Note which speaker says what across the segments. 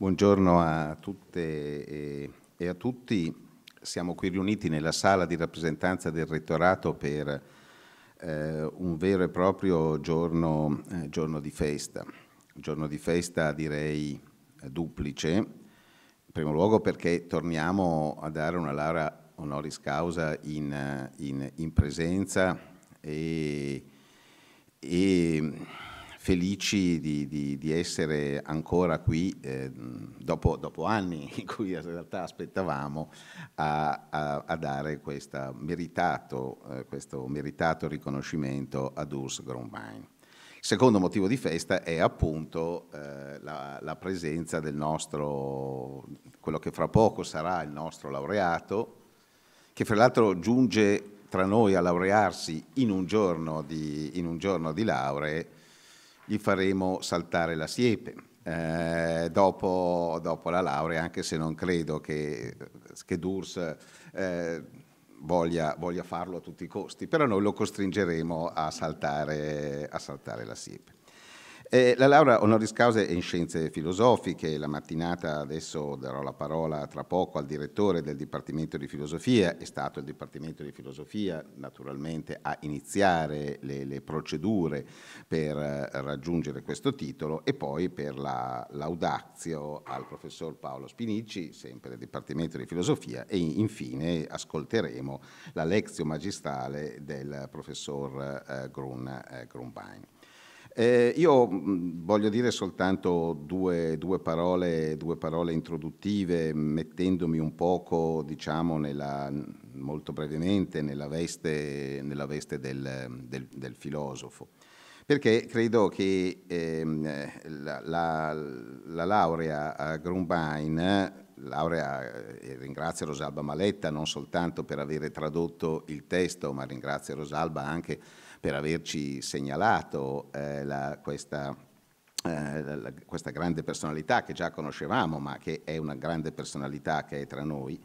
Speaker 1: Buongiorno a tutte e a tutti. Siamo qui riuniti nella sala di rappresentanza del Rettorato per eh, un vero e proprio giorno, eh, giorno, di festa. Giorno di festa direi duplice, in primo luogo perché torniamo a dare una laurea honoris causa in, in, in presenza e, e felici di, di, di, essere ancora qui eh, dopo, dopo, anni in cui in realtà aspettavamo a, a, a dare meritato, eh, questo meritato riconoscimento ad Urs Grombein. Il secondo motivo di festa è appunto eh, la, la, presenza del nostro, quello che fra poco sarà il nostro laureato, che fra l'altro giunge tra noi a laurearsi in un giorno di, in un giorno di lauree, gli faremo saltare la siepe. Eh, dopo, dopo, la laurea, anche se non credo che, che Durs eh, voglia, voglia, farlo a tutti i costi, però noi lo costringeremo a saltare, a saltare la siepe. Eh, la laurea honoris causa è in scienze filosofiche, la mattinata adesso darò la parola tra poco al direttore del Dipartimento di Filosofia, è stato il Dipartimento di Filosofia naturalmente a iniziare le, le procedure per eh, raggiungere questo titolo e poi per la laudazio al professor Paolo Spinici, sempre del Dipartimento di Filosofia e infine ascolteremo la lezione magistrale del professor eh, Grun, eh, Grunbein. Eh, io mm, voglio dire soltanto due, due, parole, due, parole, introduttive, mettendomi un poco, diciamo, nella, molto brevemente, nella veste, nella veste del, del, del, filosofo. Perché credo che ehm, la, la, la, laurea a Grumbain, laurea eh, e ringrazio Rosalba Maletta non soltanto per aver tradotto il testo, ma ringrazio Rosalba anche per averci segnalato eh, la, questa, eh, la, questa, grande personalità che già conoscevamo, ma che è una grande personalità che è tra noi.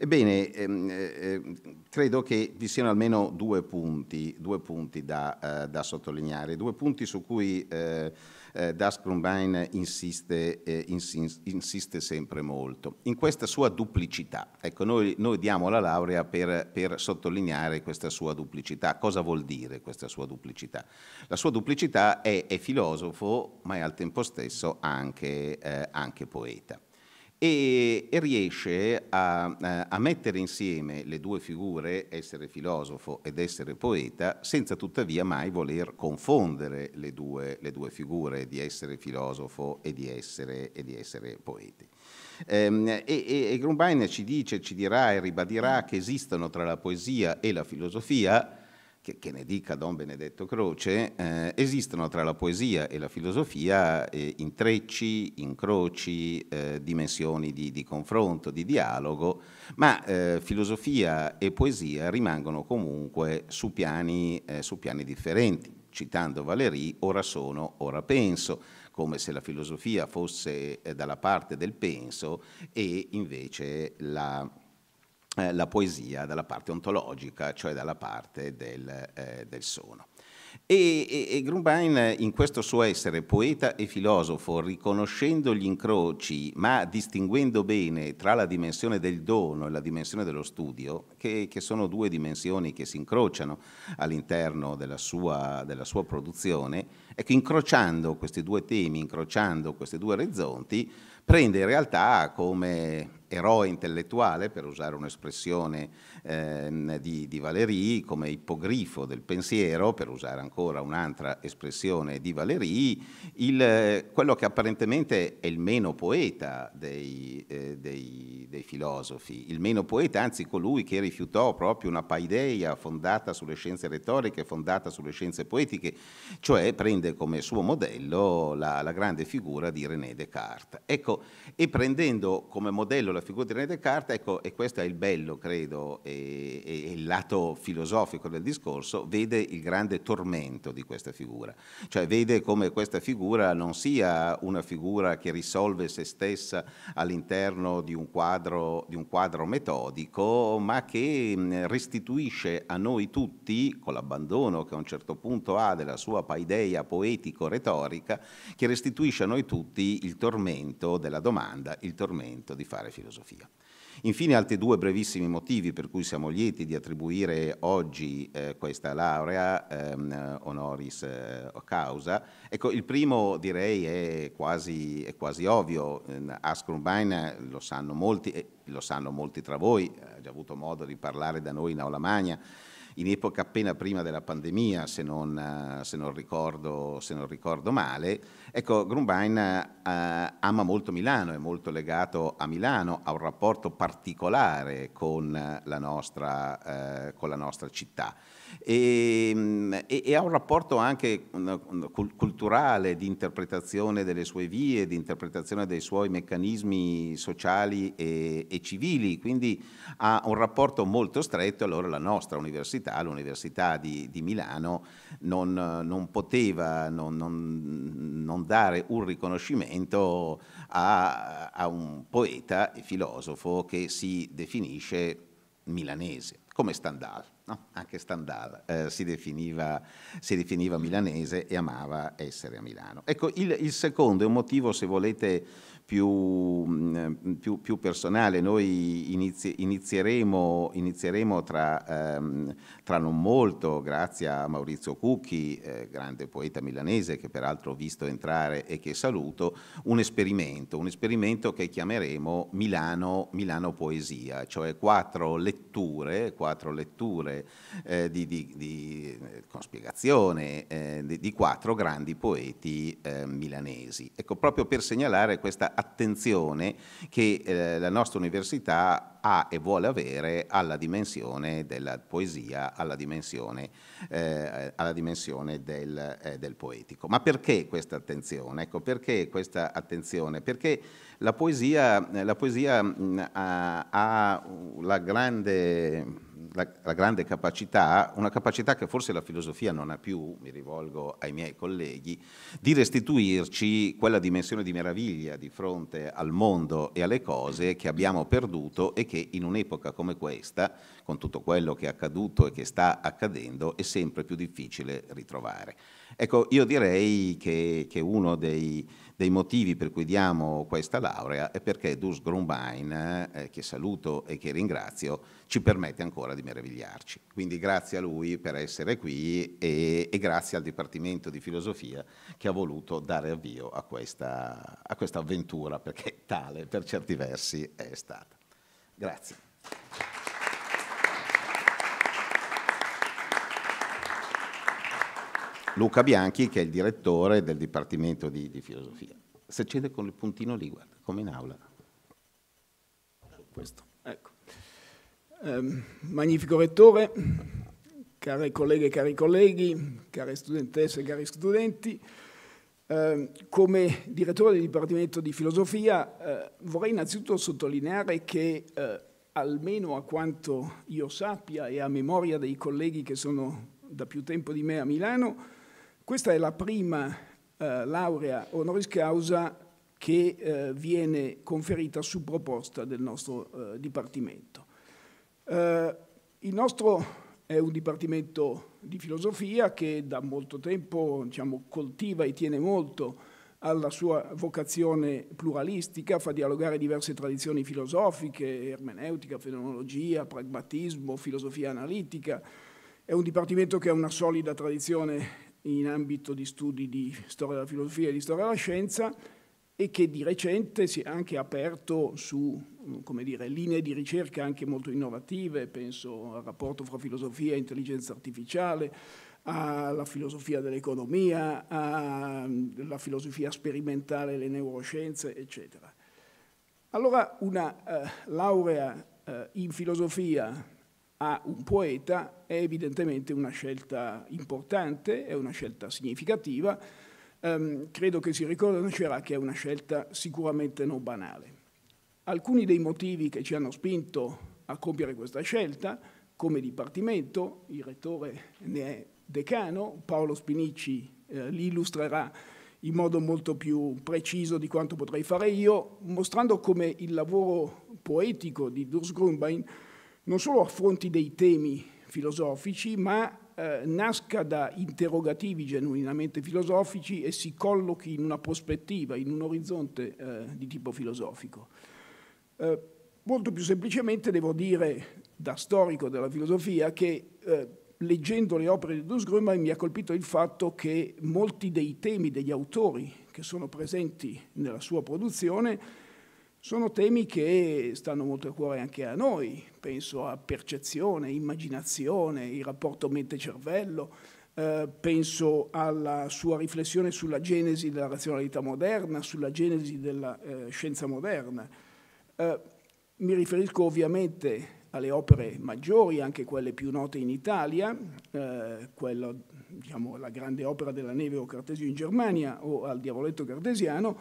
Speaker 1: Ebbene, ehm, eh, ehm, credo che vi siano almeno due punti, due punti da, eh, da, sottolineare, due punti su cui eh, eh, Das Grumbein insiste, eh, insiste, insiste, sempre molto. In questa sua duplicità, ecco, noi, noi diamo la laurea per, per, sottolineare questa sua duplicità. Cosa vuol dire questa sua duplicità? La sua duplicità è, è filosofo, ma è al tempo stesso anche, eh, anche poeta e, e riesce a, a, mettere insieme le due figure, essere filosofo ed essere poeta, senza tuttavia mai voler confondere le due, le due figure di essere filosofo e di essere, e di essere poeti. Ehm, e, e, e Grumbein ci dice, ci dirà e ribadirà che esistono tra la poesia e la filosofia che, che ne dica Don Benedetto Croce, eh, esistono tra la poesia e la filosofia eh, intrecci, incroci, eh, dimensioni di, di, confronto, di dialogo, ma eh, filosofia e poesia rimangono comunque su piani, eh, su piani differenti. Citando Valéry, ora sono, ora penso come se la filosofia fosse eh, dalla parte del penso e invece la, eh, la poesia dalla parte ontologica, cioè dalla parte del, eh, del sono. E, e, e, Grumbein, in questo suo essere poeta e filosofo, riconoscendo gli incroci, ma distinguendo bene tra la dimensione del dono e la dimensione dello studio, che, che sono due dimensioni che si incrociano all'interno della sua, della sua produzione, ecco, incrociando questi due temi, incrociando questi due orizzonti, prende in realtà come eroe intellettuale, per usare un'espressione eh, di, di Valéry, come ippogrifo del pensiero, per usare ancora un'altra espressione di Valéry, il, quello che apparentemente è il meno poeta dei, eh, dei, dei, filosofi, il meno poeta, anzi colui che rifiutò proprio una paideia fondata sulle scienze retoriche, fondata sulle scienze poetiche, cioè prende come suo modello la, la grande figura di René Descartes. Ecco, e prendendo come modello la la figura di René Descartes, ecco, e questo è il bello, credo, e, e, il lato filosofico del discorso, vede il grande tormento di questa figura, cioè vede come questa figura non sia una figura che risolve se stessa all'interno di un quadro, di un quadro metodico, ma che restituisce a noi tutti, con l'abbandono che a un certo punto ha della sua paideia poetico-retorica, che restituisce a noi tutti il tormento della domanda, il tormento di fare filosofia filosofia. Infine altri due brevissimi motivi per cui siamo lieti di attribuire oggi eh, questa laurea ehm, honoris eh, causa. Ecco, il primo direi è quasi, è quasi ovvio, Ask Urbain lo sanno molti, eh, lo sanno molti tra voi, ha già avuto modo di parlare da noi in Aula Magna, in epoca appena prima della pandemia, se non, eh, se non, ricordo, se non ricordo, male. Ecco, Grumbain eh, ama molto Milano, è molto legato a Milano, ha un rapporto particolare con la nostra, eh, con la nostra città e, ehm, e, e ha un rapporto anche culturale di interpretazione delle sue vie, di interpretazione dei suoi meccanismi sociali e, e civili, quindi ha un rapporto molto stretto, allora la nostra università, l'Università di, di Milano, non, non poteva non, non, non, dare un riconoscimento a, a un poeta e filosofo che si definisce milanese, come Standard. No? Anche Stendhal eh, si, definiva, si, definiva, milanese e amava essere a Milano. Ecco, il, il secondo è un motivo, se volete, più, mm, più, più personale. Noi inizi, inizieremo, inizieremo tra, ehm, tra, non molto, grazie a Maurizio Cucchi, eh, grande poeta milanese che peraltro ho visto entrare e che saluto, un esperimento, un esperimento che chiameremo Milano, Milano Poesia, cioè quattro letture, quattro letture eh, di, di, di, eh, con spiegazione eh, di, quattro grandi poeti eh, milanesi. Ecco, proprio per segnalare questa attenzione che eh, la nostra università ha e vuole avere alla dimensione della poesia, alla dimensione, eh, alla dimensione del, eh, del, poetico. Ma perché questa attenzione? Ecco, perché questa attenzione? Perché la poesia, la poesia mh, ha, ha la grande... La, la, grande capacità, una capacità che forse la filosofia non ha più, mi rivolgo ai miei colleghi, di restituirci quella dimensione di meraviglia di fronte al mondo e alle cose che abbiamo perduto e che in un'epoca come questa, con tutto quello che è accaduto e che sta accadendo, è sempre più difficile ritrovare. Ecco, io direi che, che uno dei, dei, motivi per cui diamo questa laurea è perché Dus Grumbain, eh, che saluto e che ringrazio, ci permette ancora di meravigliarci. Quindi grazie a lui per essere qui e, e grazie al Dipartimento di Filosofia che ha voluto dare avvio a questa, a questa avventura, perché tale per certi versi è stata. Grazie. Luca Bianchi, che è il direttore del Dipartimento di, di Filosofia. Si accende con il puntino lì, guarda, come in aula.
Speaker 2: Questo, ecco. eh, magnifico rettore, care colleghe e cari colleghi, care studentesse e cari studenti, Ehm, come direttore del Dipartimento di Filosofia eh, vorrei innanzitutto sottolineare che eh, almeno a quanto io sappia e a memoria dei colleghi che sono da più tempo di me a Milano, questa è la prima eh, laurea honoris causa che eh, viene conferita su proposta del nostro eh, Dipartimento. il nostro è un dipartimento di filosofia che da molto tempo diciamo, coltiva e tiene molto alla sua vocazione pluralistica, fa dialogare diverse tradizioni filosofiche, ermeneutica, fenomenologia, pragmatismo, filosofia analitica. È un dipartimento che ha una solida tradizione in ambito di studi di storia della filosofia e di storia della scienza e che di recente si è anche aperto su come dire, linee di ricerca anche molto innovative, penso al rapporto fra filosofia e intelligenza artificiale, alla filosofia dell'economia, alla filosofia sperimentale, le neuroscienze, eccetera. Allora una eh, laurea eh, in filosofia a un poeta è evidentemente una scelta importante, è una scelta significativa, ehm, credo che si riconoscerà che è una scelta sicuramente non banale. Alcuni dei motivi che ci hanno spinto a compiere questa scelta, come Dipartimento, il Rettore ne è decano, Paolo Spinici eh, li illustrerà in modo molto più preciso di quanto potrei fare io, mostrando come il lavoro poetico di Durs Grumbein non solo affronti dei temi filosofici, ma eh, nasca da interrogativi genuinamente filosofici e si collochi in una prospettiva, in un orizzonte eh, di tipo filosofico. Eh, molto più semplicemente devo dire, da storico della filosofia, che eh, leggendo le opere di Dos Grömer mi ha colpito il fatto che molti dei temi degli autori che sono presenti nella sua produzione sono temi che stanno molto a cuore anche a noi, penso a percezione, immaginazione, il rapporto mente-cervello, eh, penso alla sua riflessione sulla genesi della razionalità moderna, sulla genesi della eh, scienza moderna. Eh, mi riferisco ovviamente alle opere maggiori, anche quelle più note in Italia, eh, quella, diciamo, la grande opera della neve o Cartesio in Germania o al diavoletto cartesiano,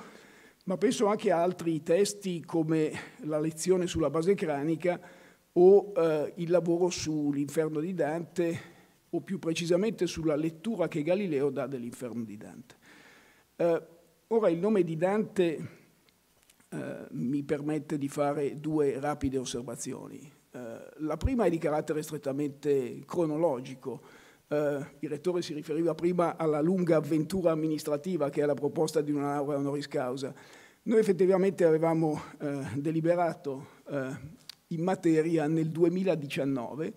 Speaker 2: ma penso anche a altri testi come la lezione sulla base cranica o eh, il lavoro sull'inferno di Dante o più precisamente sulla lettura che Galileo dà dell'inferno di Dante. Eh, ora il nome di Dante eh, mi permette di fare due rapide osservazioni. Eh, la prima è di carattere strettamente cronologico. Eh, il rettore si riferiva prima alla lunga avventura amministrativa che è la proposta di una laurea honoris causa. Noi effettivamente avevamo deliberato in materia nel 2019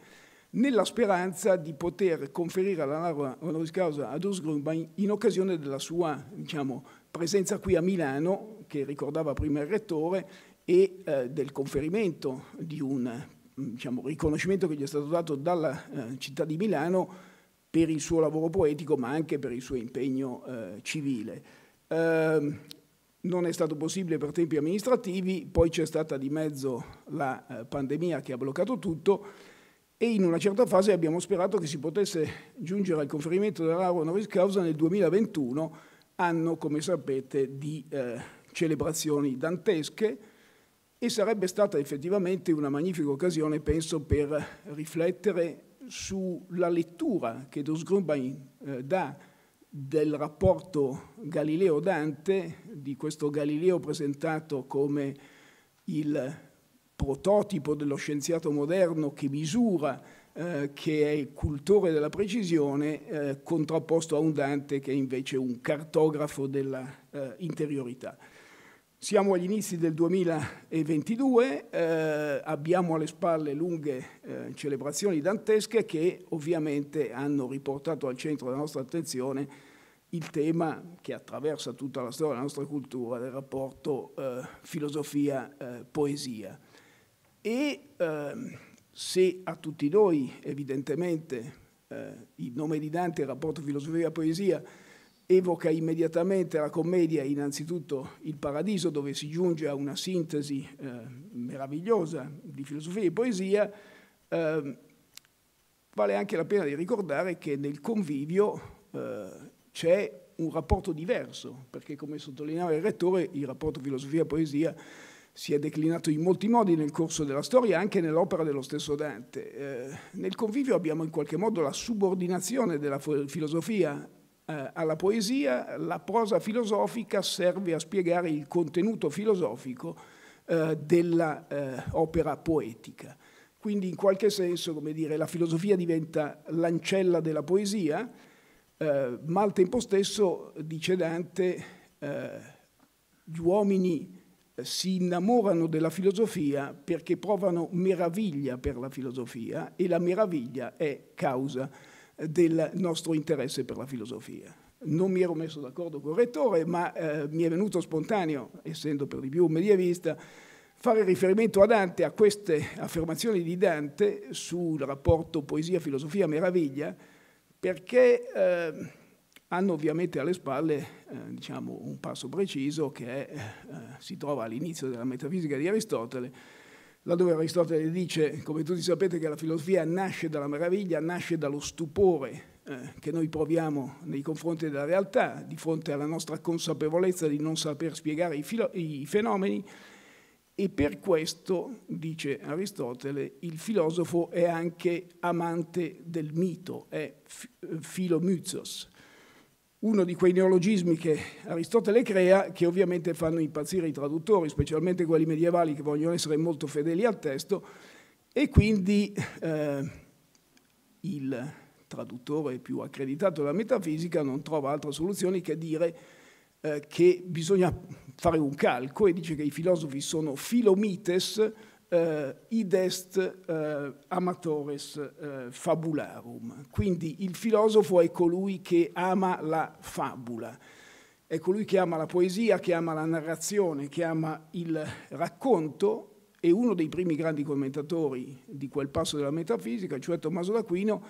Speaker 2: nella speranza di poter conferire la laurea honoris causa ad Urs in, in occasione della sua diciamo, presenza qui a Milano che ricordava prima il rettore e eh, del conferimento di un mm, diciamo, riconoscimento che gli è stato dato dalla eh, città di Milano per il suo lavoro poetico ma anche per il suo impegno eh, civile. Ehm, non è stato possibile per tempi amministrativi, poi c'è stata di mezzo la eh, pandemia che ha bloccato tutto e in una certa fase abbiamo sperato che si potesse giungere al conferimento della laurea honoris causa nel 2021, anno, come sapete, di eh, celebrazioni dantesche e sarebbe stata effettivamente una magnifica occasione, penso, per riflettere sulla lettura che Dos Grumbain eh, dà del rapporto Galileo-Dante, di questo Galileo presentato come il prototipo dello scienziato moderno che misura, eh, che è il cultore della precisione, eh, contrapposto a un Dante che è invece un cartografo dell'interiorità. Eh, siamo agli inizi del 2022, eh, abbiamo alle spalle lunghe eh, celebrazioni dantesche che ovviamente hanno riportato al centro della nostra attenzione il tema che attraversa tutta la storia della nostra cultura del rapporto eh, filosofia-poesia. Eh, e ehm, se a tutti noi evidentemente eh, il nome di Dante, il rapporto filosofia-poesia, evoca immediatamente la commedia, innanzitutto il paradiso, dove si giunge a una sintesi eh, meravigliosa di filosofia e poesia, eh, vale anche la pena di ricordare che nel convivio eh, c'è un rapporto diverso, perché come sottolineava il rettore, il rapporto filosofia-poesia si è declinato in molti modi nel corso della storia, anche nell'opera dello stesso Dante. Eh, nel convivio abbiamo in qualche modo la subordinazione della filosofia eh, alla poesia, la prosa filosofica serve a spiegare il contenuto filosofico eh, dell'opera eh, poetica. Quindi in qualche senso, come dire, la filosofia diventa l'ancella della poesia, ma al tempo stesso, dice Dante, gli uomini si innamorano della filosofia perché provano meraviglia per la filosofia e la meraviglia è causa del nostro interesse per la filosofia. Non mi ero messo d'accordo con il rettore, ma eh, mi è venuto spontaneo, essendo per di più un medievista, fare riferimento a Dante, a queste affermazioni di Dante sul rapporto poesia-filosofia-meraviglia, perché eh, hanno ovviamente alle spalle eh, diciamo, un passo preciso che eh, si trova all'inizio della metafisica di Aristotele, laddove Aristotele dice, come tutti sapete, che la filosofia nasce dalla meraviglia, nasce dallo stupore eh, che noi proviamo nei confronti della realtà, di fronte alla nostra consapevolezza di non saper spiegare i, i fenomeni, e per questo, dice Aristotele, il filosofo è anche amante del mito, è filomuzos, uno di quei neologismi che Aristotele crea, che ovviamente fanno impazzire i traduttori, specialmente quelli medievali che vogliono essere molto fedeli al testo, e quindi eh, il traduttore più accreditato della metafisica non trova altra soluzione che dire eh, che bisogna fare un calco e dice che i filosofi sono filomites, eh, id est eh, amatores eh, fabularum. Quindi il filosofo è colui che ama la fabula, è colui che ama la poesia, che ama la narrazione, che ama il racconto e uno dei primi grandi commentatori di quel passo della metafisica, cioè Tommaso d'Aquino,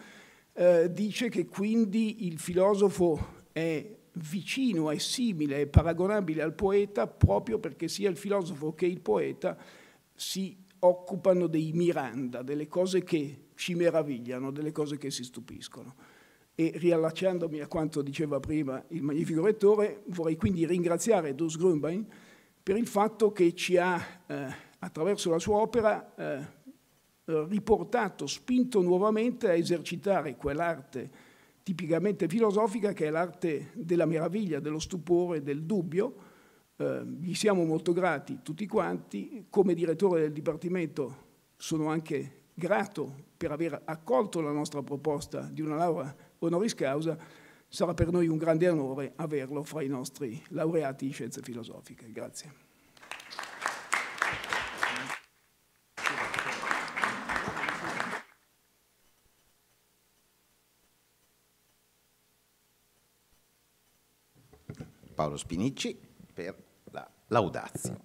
Speaker 2: eh, dice che quindi il filosofo è vicino, è simile, è paragonabile al poeta proprio perché sia il filosofo che il poeta si occupano dei Miranda, delle cose che ci meravigliano, delle cose che si stupiscono. E riallacciandomi a quanto diceva prima il magnifico rettore, vorrei quindi ringraziare Dus Grünbein per il fatto che ci ha, eh, attraverso la sua opera, eh, riportato, spinto nuovamente a esercitare quell'arte tipicamente filosofica che è l'arte della meraviglia, dello stupore, del dubbio, eh, gli siamo molto grati tutti quanti, come direttore del Dipartimento sono anche grato per aver accolto la nostra proposta di una laurea honoris causa, sarà per noi un grande onore averlo fra i nostri laureati in scienze filosofiche. Grazie.
Speaker 1: Paolo Spinicci per
Speaker 3: Laudazio.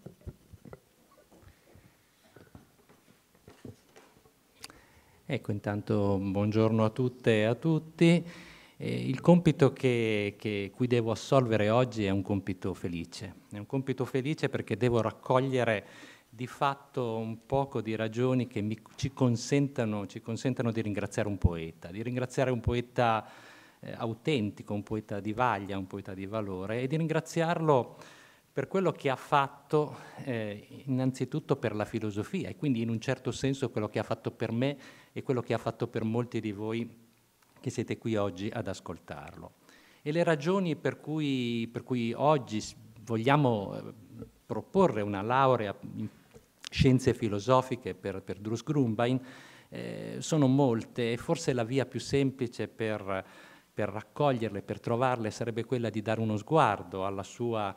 Speaker 3: Ecco, intanto buongiorno a tutte e a tutti. Eh, il compito che, che, cui devo assolvere oggi è un compito felice. È un compito felice perché devo raccogliere di fatto un poco di ragioni che mi, ci, consentano, ci, consentano, di ringraziare un poeta, di ringraziare un poeta eh, autentico, un poeta di vaglia, un poeta di valore e di ringraziarlo per quello che ha fatto eh, innanzitutto per la filosofia e quindi in un certo senso quello che ha fatto per me e quello che ha fatto per molti di voi che siete qui oggi ad ascoltarlo. E le ragioni per cui, per cui oggi vogliamo eh, proporre una laurea in scienze filosofiche per, per Drus Grumbain eh, sono molte e forse la via più semplice per, per raccoglierle, per trovarle, sarebbe quella di dare uno sguardo alla sua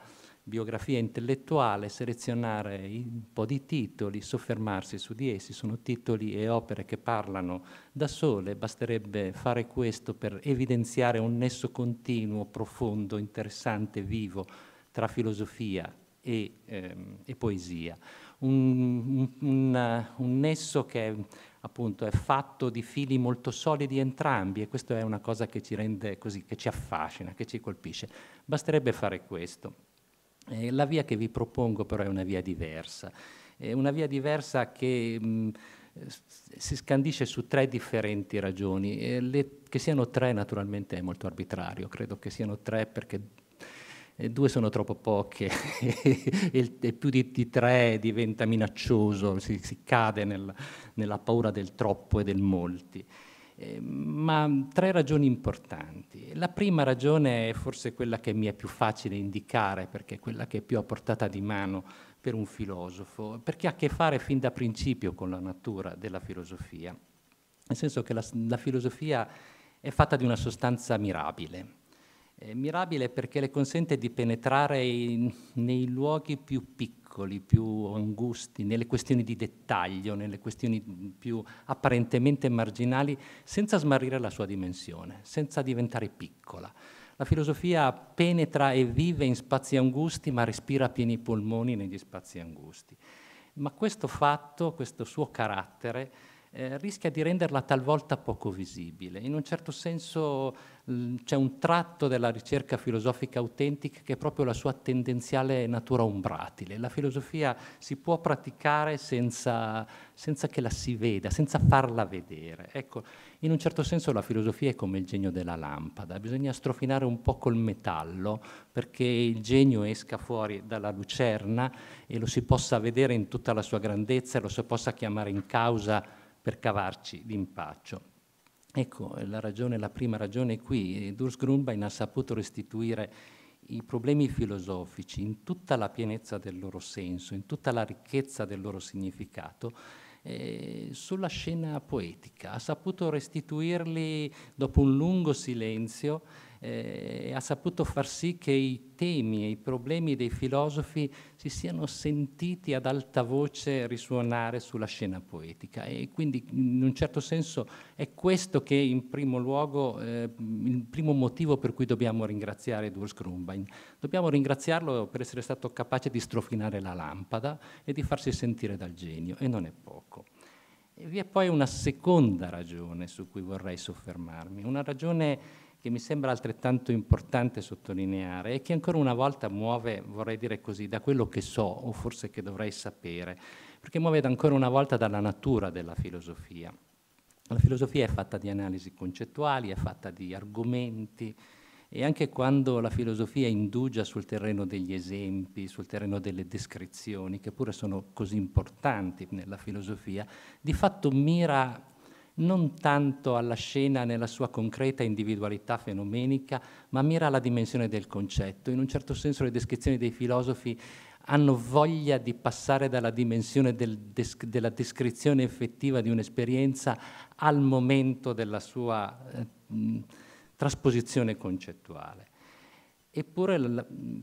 Speaker 3: biografia intellettuale, selezionare un po' di titoli, soffermarsi su di essi. Sono titoli e opere che parlano da sole, basterebbe fare questo per evidenziare un nesso continuo, profondo, interessante, vivo tra filosofia e, ehm, e poesia. Un, un, un, nesso che appunto è fatto di fili molto solidi entrambi e questa è una cosa che ci rende così, che ci affascina, che ci colpisce. Basterebbe fare questo. Eh, la via che vi propongo però è una via diversa, è una via diversa che mh, si scandisce su tre differenti ragioni, eh, le, che siano tre naturalmente è molto arbitrario, credo che siano tre perché eh, due sono troppo poche e, più di, di, tre diventa minaccioso, si, si cade nel, nella paura del troppo e del molti. Ehm, ma tre ragioni importanti. La prima ragione è forse quella che mi è più facile indicare, perché è quella che è più a portata di mano per un filosofo, perché ha a che fare fin da principio con la natura della filosofia, nel senso che la, la filosofia è fatta di una sostanza mirabile. Eh, mirabile perché le consente di penetrare in, nei luoghi più piccoli piccoli, più angusti, nelle questioni di dettaglio, nelle questioni più apparentemente marginali, senza smarrire la sua dimensione, senza diventare piccola. La filosofia penetra e vive in spazi angusti, ma respira a pieni polmoni negli spazi angusti. Ma questo fatto, questo suo carattere, eh, rischia di renderla talvolta poco visibile. In un certo senso c'è un tratto della ricerca filosofica autentica che è proprio la sua tendenziale natura ombratile. La filosofia si può praticare senza, senza che la si veda, senza farla vedere. Ecco, in un certo senso la filosofia è come il genio della lampada, bisogna strofinare un po' col metallo perché il genio esca fuori dalla lucerna e lo si possa vedere in tutta la sua grandezza e lo si possa chiamare in causa per cavarci d'impaccio. Ecco, eh, la, ragione, la prima ragione è qui. Eh, Durs Grunbein ha saputo restituire i problemi filosofici in tutta la pienezza del loro senso, in tutta la ricchezza del loro significato, eh, sulla scena poetica. Ha saputo restituirli dopo un lungo silenzio eh, ha saputo far sì che i temi e i problemi dei filosofi si siano sentiti ad alta voce risuonare sulla scena poetica e quindi in un certo senso è questo che in primo luogo eh, il primo motivo per cui dobbiamo ringraziare Durs Grumbain. Dobbiamo ringraziarlo per essere stato capace di strofinare la lampada e di farsi sentire dal genio e non è poco. E vi è poi una seconda ragione su cui vorrei soffermarmi, una ragione che mi sembra altrettanto importante sottolineare e che ancora una volta muove, vorrei dire così, da quello che so o forse che dovrei sapere, perché muove ancora una volta dalla natura della filosofia. La filosofia è fatta di analisi concettuali, è fatta di argomenti e anche quando la filosofia indugia sul terreno degli esempi, sul terreno delle descrizioni, che pure sono così importanti nella filosofia, di fatto mira non tanto alla scena nella sua concreta individualità fenomenica, ma mira alla dimensione del concetto. In un certo senso le descrizioni dei filosofi hanno voglia di passare dalla dimensione del desc- della descrizione effettiva di un'esperienza al momento della sua eh, mh, trasposizione concettuale. Eppure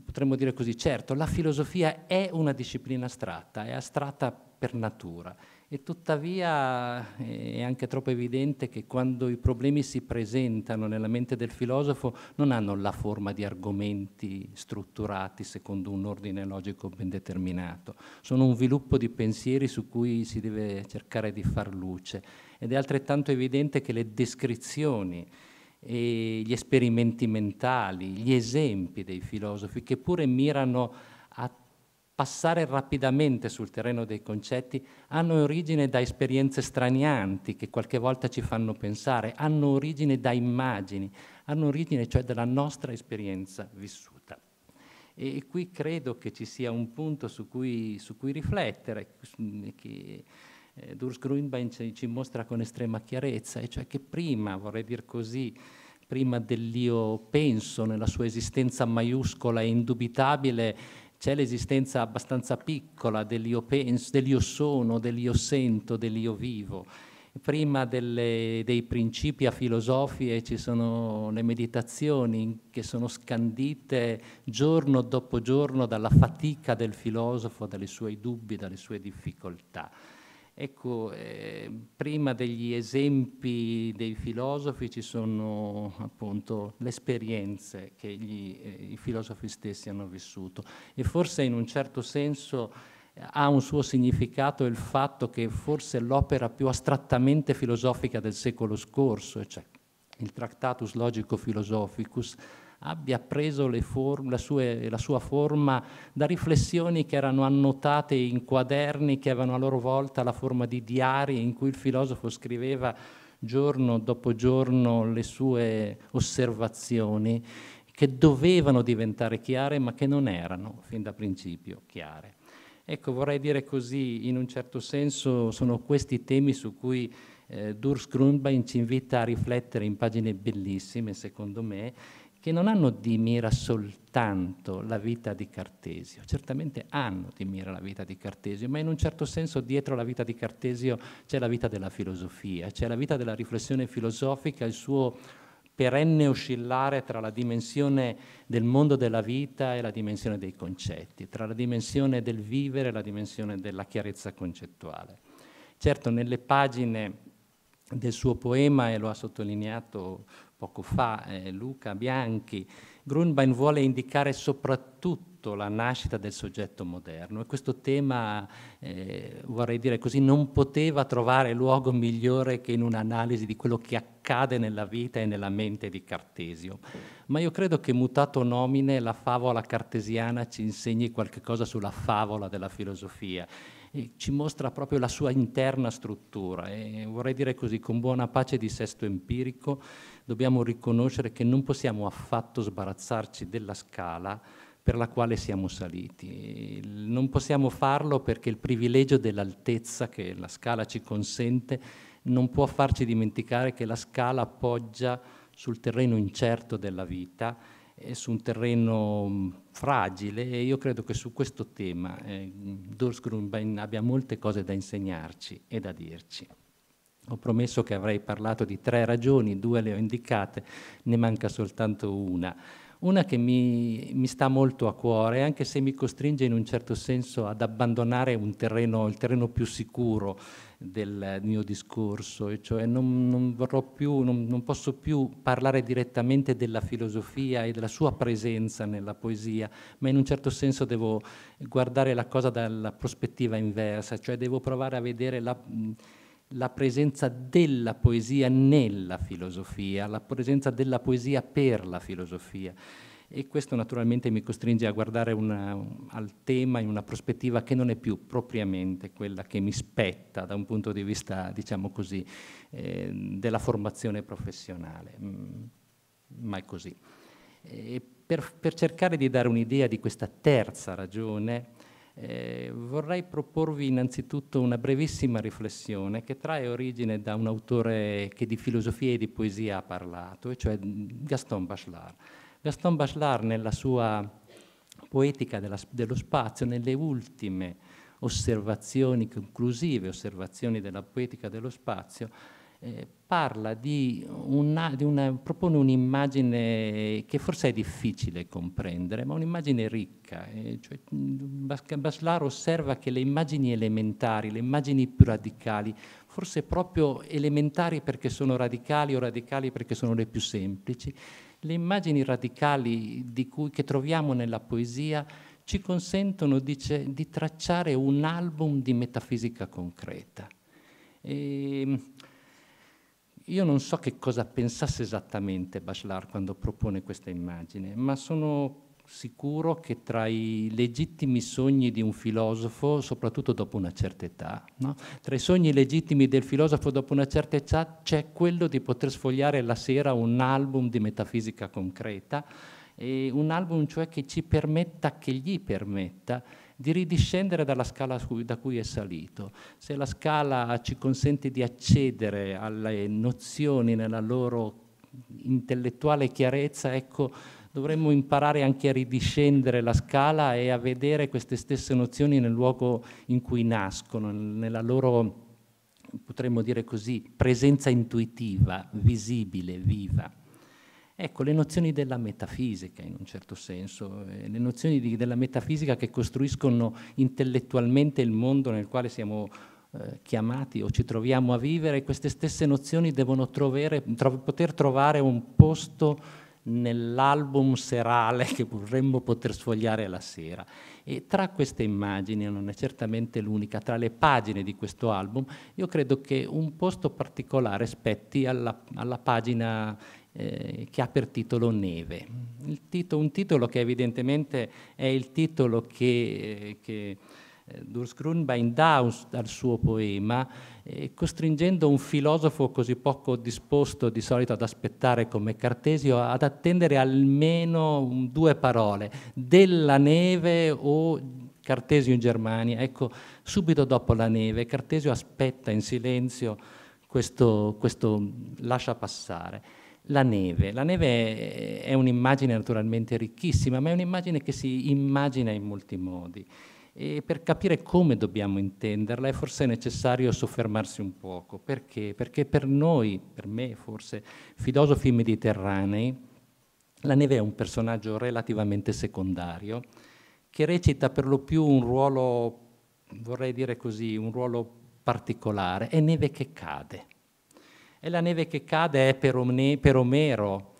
Speaker 3: potremmo dire così, certo, la filosofia è una disciplina astratta, è astratta per natura e tuttavia eh, è anche troppo evidente che quando i problemi si presentano nella mente del filosofo non hanno la forma di argomenti strutturati secondo un ordine logico ben determinato, sono un viluppo di pensieri su cui si deve cercare di far luce ed è altrettanto evidente che le descrizioni gli esperimenti mentali, gli esempi dei filosofi che pure mirano a passare rapidamente sul terreno dei concetti hanno origine da esperienze stranianti che qualche volta ci fanno pensare, hanno origine da immagini, hanno origine cioè dalla nostra esperienza vissuta. E, qui credo che ci sia un punto su cui, su cui riflettere, che eh, Durs Grünbein ci mostra con estrema chiarezza, e cioè che prima, vorrei dire così, prima dell'io penso nella sua esistenza maiuscola e indubitabile, c'è l'esistenza abbastanza piccola dell'io penso, dell'io sono, dell'io sento, dell'io vivo. Prima delle, dei principi a filosofie ci sono le meditazioni che sono scandite giorno dopo giorno dalla fatica del filosofo, dai suoi dubbi, dalle sue difficoltà. Ecco, eh, prima degli esempi dei filosofi ci sono appunto le esperienze che gli, eh, i filosofi stessi hanno vissuto e forse in un certo senso ha un suo significato il fatto che forse l'opera più astrattamente filosofica del secolo scorso, cioè il Tractatus Logico Philosophicus, abbia preso la, sue, la, sua forma da riflessioni che erano annotate in quaderni che avevano a loro volta la forma di diari in cui il filosofo scriveva giorno dopo giorno le sue osservazioni che dovevano diventare chiare ma che non erano fin da principio chiare. Ecco, vorrei dire così, in un certo senso sono questi temi su cui eh, Durs Grundbein ci invita a riflettere in pagine bellissime, secondo me, che non hanno di mira soltanto la vita di Cartesio, certamente hanno di mira la vita di Cartesio, ma in un certo senso dietro la vita di Cartesio c'è la vita della filosofia, c'è la vita della riflessione filosofica, il suo perenne oscillare tra la dimensione del mondo della vita e la dimensione dei concetti, tra la dimensione del vivere e la dimensione della chiarezza concettuale. Certo, nelle pagine del suo poema, e lo ha sottolineato poco fa eh, Luca Bianchi, Grunbein vuole indicare soprattutto la nascita del soggetto moderno e questo tema, eh, vorrei dire così, non poteva trovare luogo migliore che in un'analisi di quello che accade nella vita e nella mente di Cartesio. Ma io credo che mutato nomine la favola cartesiana ci insegni qualcosa sulla favola della filosofia ci mostra proprio la sua interna struttura e vorrei dire così con buona pace di sesto empirico dobbiamo riconoscere che non possiamo affatto sbarazzarci della scala per la quale siamo saliti. Non possiamo farlo perché il privilegio dell'altezza che la scala ci consente non può farci dimenticare che la scala appoggia sul terreno incerto della vita e su un terreno mm, fragile e io credo che su questo tema eh, Dors Grunbein abbia molte cose da insegnarci e da dirci. Ho promesso che avrei parlato di tre ragioni, due le ho indicate, ne manca soltanto una. Una che mi, mi, sta molto a cuore, anche se mi costringe in un certo senso ad abbandonare terreno, il terreno più sicuro del mio discorso, e cioè non, non, più, non, non posso più parlare direttamente della filosofia e della sua presenza nella poesia, ma in un certo senso devo guardare la cosa dalla prospettiva inversa, cioè devo provare a vedere la la presenza della poesia nella filosofia, la presenza della poesia per la filosofia. E questo naturalmente mi costringe a guardare una, al tema in una prospettiva che non è più propriamente quella che mi spetta da un punto di vista, diciamo così, eh, della formazione professionale. Mm, ma è così. Per, per cercare di dare un'idea di questa terza ragione, eh, vorrei proporvi innanzitutto una brevissima riflessione che trae origine da un autore che di filosofia e di poesia ha parlato, e cioè Gaston Bachelard. Gaston Bachelard nella sua poetica della, dello spazio, nelle ultime osservazioni conclusive, osservazioni della poetica dello spazio, eh, parla di una, di una, propone un'immagine che forse è difficile comprendere, ma un'immagine ricca. Eh, cioè, Bachelar osserva che le immagini elementari, le immagini più radicali, forse proprio elementari perché sono radicali o radicali perché sono le più semplici, le immagini radicali cui, che troviamo nella poesia ci consentono, dice, di tracciare un album di metafisica concreta. E, ehm, io non so che cosa pensasse esattamente Bachelard quando propone questa immagine, ma sono sicuro che tra i legittimi sogni di un filosofo, soprattutto dopo una certa età, no? tra i sogni legittimi del filosofo dopo una certa età c'è quello di poter sfogliare la sera un album di metafisica concreta, un album cioè che ci permetta, che gli permetta di ridiscendere dalla scala da cui è salito. Se la scala ci consente di accedere alle nozioni nella loro intellettuale chiarezza, ecco, dovremmo imparare anche a ridiscendere la scala e a vedere queste stesse nozioni nel luogo in cui nascono, nella loro, potremmo dire così, presenza intuitiva, visibile, viva. Ecco, le nozioni della metafisica in un certo senso, eh, le nozioni di, della metafisica che costruiscono intellettualmente il mondo nel quale siamo eh, chiamati o ci troviamo a vivere, queste stesse nozioni devono trovere, tro poter trovare un posto nell'album serale che vorremmo poter sfogliare la sera. E tra queste immagini, non è certamente l'unica, tra le pagine di questo album, io credo che un posto particolare spetti alla, alla pagina eh, che ha per titolo Neve. Titolo, un titolo che evidentemente è il titolo che, eh, che Durs eh, Grunbein dà al suo poema, eh, costringendo un filosofo così poco disposto di solito ad aspettare come Cartesio ad attendere almeno due parole, della neve o Cartesio in Germania. Ecco, subito dopo la neve, Cartesio aspetta in silenzio questo, questo lascia passare la neve. La neve è un'immagine naturalmente ricchissima, ma è un'immagine che si immagina in molti modi. E per capire come dobbiamo intenderla è forse necessario soffermarsi un poco. Perché? Perché per noi, per me forse, filosofi mediterranei, la neve è un personaggio relativamente secondario che recita per lo più un ruolo, vorrei dire così, un ruolo particolare. È neve che cade e la neve che cade è per, Omne, per Omero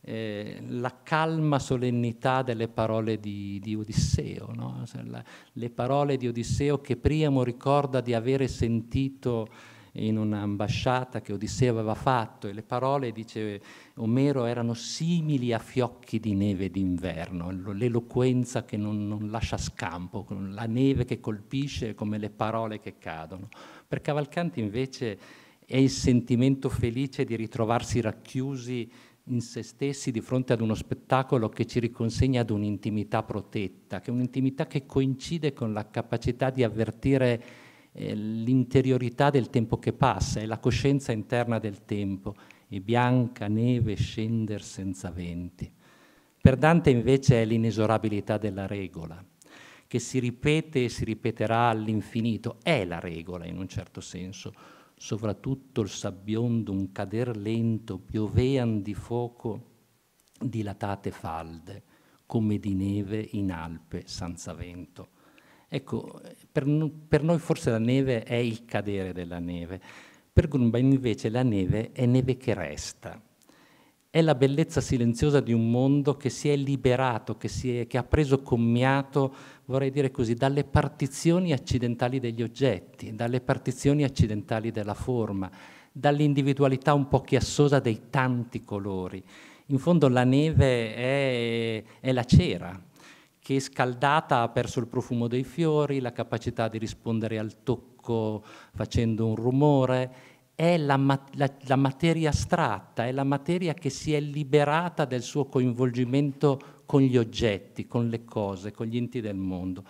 Speaker 3: eh, la calma solennità delle parole di, di Odisseo, no? Cioè, le parole di Odisseo che Priamo ricorda di avere sentito in un'ambasciata che Odisseo aveva fatto e le parole, dice Omero, erano simili a fiocchi di neve d'inverno, l'eloquenza che non, non lascia scampo, la neve che colpisce come le parole che cadono. Per Cavalcanti invece è il sentimento felice di ritrovarsi racchiusi in se stessi di fronte ad uno spettacolo che ci riconsegna ad un'intimità protetta, che è un'intimità che coincide con la capacità di avvertire eh, l'interiorità del tempo che passa, è la coscienza interna del tempo, e bianca neve scender senza venti. Per Dante invece è l'inesorabilità della regola, che si ripete e si ripeterà all'infinito, è la regola in un certo senso soprattutto il sabbiondo, un cader lento, piovean di fuoco dilatate falde, come di neve in Alpe senza vento. Ecco, per, per noi forse la neve è il cadere della neve, per Grumba invece la neve è neve che resta, è la bellezza silenziosa di un mondo che si è liberato, che, è, che ha preso commiato, vorrei dire così, dalle partizioni accidentali degli oggetti, dalle partizioni accidentali della forma, dall'individualità un po' chiassosa dei tanti colori. In fondo la neve è, è la cera, che scaldata ha perso il profumo dei fiori, la capacità di rispondere al tocco facendo un rumore è la, la, la, materia astratta, è la materia che si è liberata del suo coinvolgimento con gli oggetti, con le cose, con gli enti del mondo.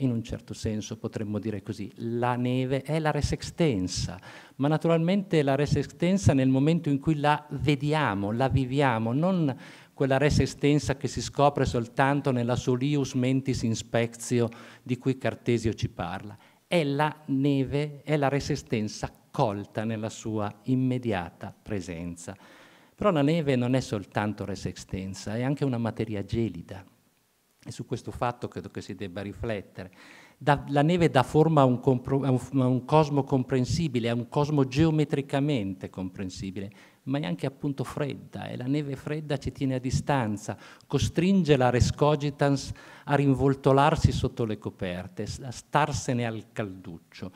Speaker 3: In un certo senso potremmo dire così, la neve è la res extensa, ma naturalmente la res extensa nel momento in cui la vediamo, la viviamo, non quella res extensa che si scopre soltanto nella solius mentis in spezio di cui Cartesio ci parla. È la neve, è la res extensa accolta nella sua immediata presenza. Però la neve non è soltanto res extensa, è anche una materia gelida. E su questo fatto credo che si debba riflettere. Da, la neve dà forma a un, a, un, a un, cosmo comprensibile, a un cosmo geometricamente comprensibile, ma è anche appunto fredda e la neve fredda ci tiene a distanza, costringe la rescogitans a rinvoltolarsi sotto le coperte, a starsene al calduccio.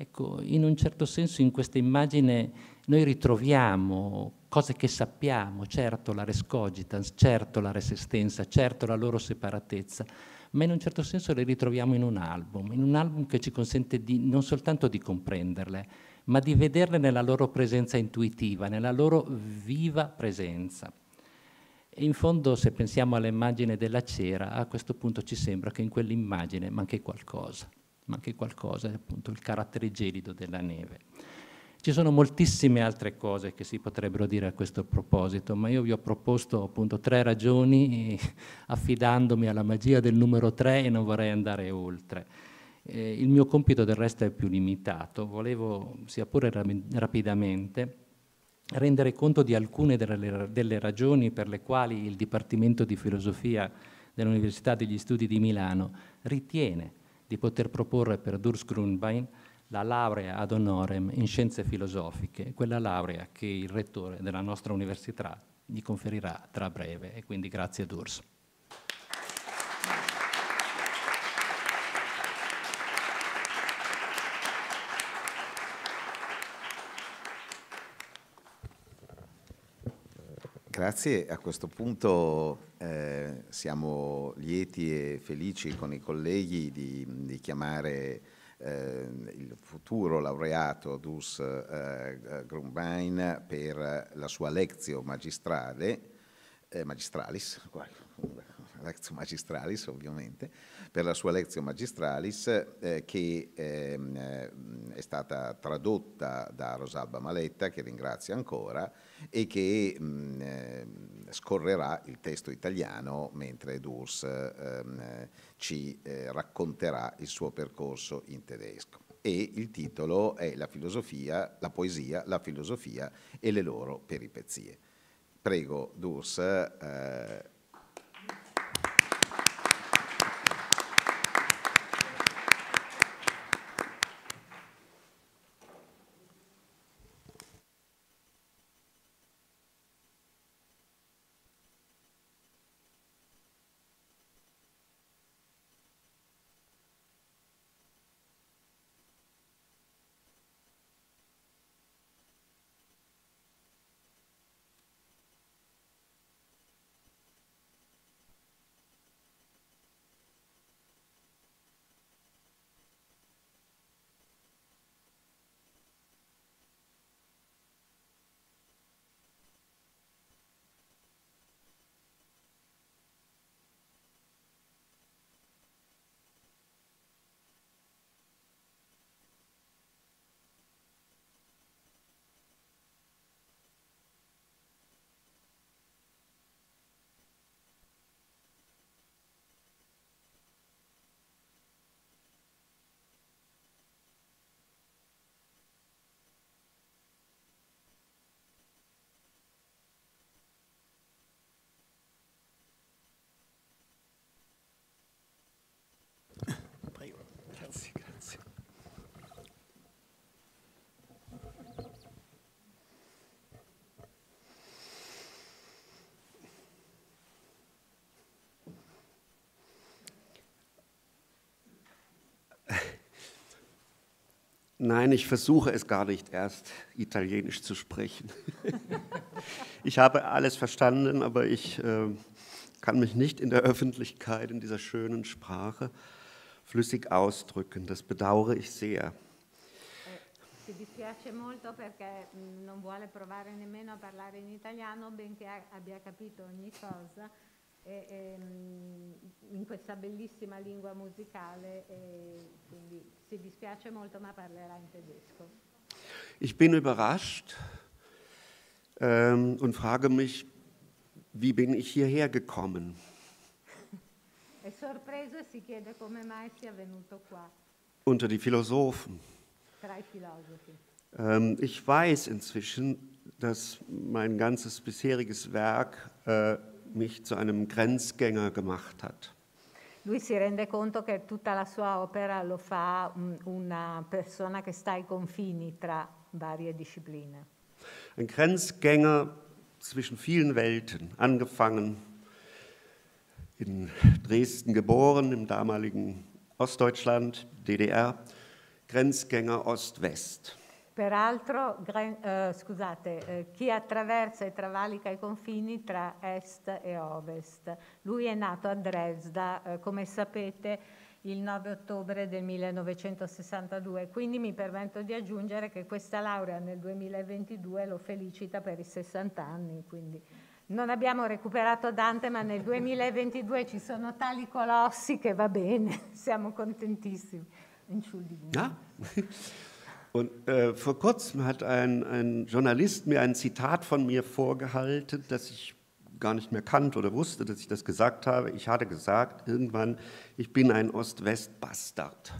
Speaker 3: Ecco, in un certo senso in questa immagine noi ritroviamo cose che sappiamo, certo la rescogitans, certo la resistenza, certo la loro separatezza, ma in un certo senso le ritroviamo in un album, in un album che ci consente di, non soltanto di comprenderle, ma di vederle nella loro presenza intuitiva, nella loro viva presenza. E in fondo, se pensiamo all'immagine della cera, a questo punto ci sembra che in quell'immagine manchi qualcosa ma anche qualcosa, appunto, il carattere gelido della neve. Ci sono moltissime altre cose che si potrebbero dire a questo proposito, ma io vi ho proposto appunto tre ragioni affidandomi alla magia del numero tre e non vorrei andare oltre. Eh, il mio compito del resto è più limitato, volevo, sia pure rapidamente, rendere conto di alcune delle, delle ragioni per le quali il Dipartimento di Filosofia dell'Università degli Studi di Milano ritiene di poter proporre per Durs Grunbein la laurea ad honorem in scienze filosofiche, quella laurea che il rettore della nostra università gli conferirà tra breve e quindi grazie Durs.
Speaker 1: Grazie, a questo punto eh, siamo lieti e felici con i colleghi di, di chiamare eh, il futuro laureato Dus eh, Grumbein per la sua lezione magistrale, eh, magistralis, guarda, Lectio Magistralis ovviamente, per la sua Lectio Magistralis eh, che ehm, eh, è stata tradotta da Rosalba Maletta, che ringrazio ancora, e che mh, mm, eh, scorrerà il testo italiano mentre Durs ehm, ci eh, racconterà il suo percorso in tedesco. E il titolo è La filosofia, la poesia, la filosofia e le loro peripezie. Prego, Durs. Eh,
Speaker 4: Nein, ich versuche es gar nicht erst, Italienisch zu sprechen. ich habe alles verstanden, aber ich äh, kann mich nicht in der Öffentlichkeit, in dieser schönen Sprache, flüssig ausdrücken. Das bedauere ich sehr.
Speaker 5: Ci dispiace molto perché non vuole provare nemmeno a parlare in italiano, benché abbia capito ogni cosa. E, ehm, in questa bellissima lingua musicale, e quindi si dispiace molto ma parlerà in tedesco.
Speaker 4: Ich bin überrascht ähm, und frage mich, wie bin ich hierher gekommen?
Speaker 5: È sorpreso e si chiede come mai sia venuto qua.
Speaker 4: Unter die Philosophen.
Speaker 5: Tra i filosofi.
Speaker 4: Ähm, ich weiß inzwischen, dass mein ganzes bisheriges Werk äh, mich zu einem Grenzgänger gemacht hat.
Speaker 5: Lui si rende conto che tutta la sua opera lo fa mm, una persona che sta ai confini tra varie discipline.
Speaker 4: Ein Grenzgänger zwischen vielen Welten, angefangen in Dresden geboren, im damaligen Ostdeutschland, DDR, Grenzgänger Ost-West.
Speaker 5: Peraltro, eh, scusate, eh, chi attraversa e travalica i confini tra est e ovest. Lui è nato a Dresda, eh, come sapete, il 9 ottobre del 1962, quindi mi permetto di aggiungere che questa laurea nel 2022 lo felicita per i 60 anni, quindi non abbiamo recuperato Dante, ma nel 2022 ci sono tali colossi che va bene, siamo contentissimi. Ah?
Speaker 4: Und äh, vor kurzem hat ein, ein Journalist mir ein Zitat von mir vorgehalten, das ich gar nicht mehr kannte oder wusste, dass ich das gesagt habe. Ich hatte gesagt irgendwann, ich bin ein Ost-West-Bastard.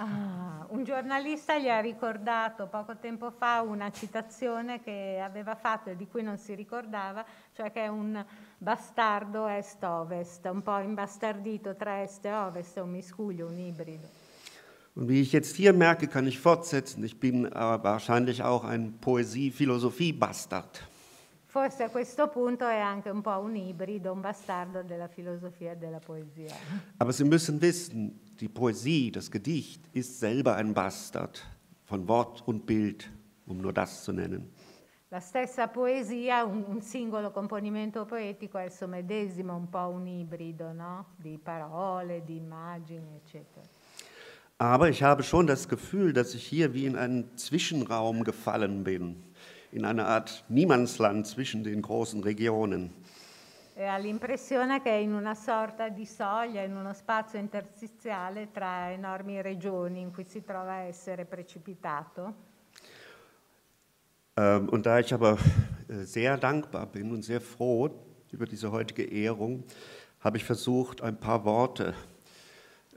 Speaker 5: Ah, un giornalista gli ha ricordato poco tempo fa una citazione che aveva fatto e di cui non si ricordava, cioè che è un bastardo est-ovest, un po' imbastardito tra est e ovest, è un miscuglio, un ibrido.
Speaker 4: Und wie ich jetzt hier merke, kann ich fortsetzen. Ich bin aber äh, wahrscheinlich auch ein Poesie-Philosophie-Bastard.
Speaker 5: Forse a questo punto è anche un po' un ibrido, un bastardo della filosofia e della poesia.
Speaker 4: Aber Sie müssen wissen, die Poesie, das Gedicht, ist selber ein Bastard von Wort und Bild, um nur das zu nennen.
Speaker 5: La stessa poesia, un, un singolo componimento poetico è esso medesimo, un po' un ibrido no? di parole, di immagini, eccetera.
Speaker 4: Aber ich habe schon das Gefühl, dass ich hier wie in einen Zwischenraum gefallen bin, in eine Art Niemandsland zwischen den großen Regionen.
Speaker 5: E ha l'impressione che è in una sorta di soglia, in uno spazio interstiziale tra enormi regioni in cui si trova a essere precipitato.
Speaker 4: Ähm, und da ich aber äh, sehr dankbar bin und sehr froh über diese heutige Ehrung, habe ich versucht, ein paar Worte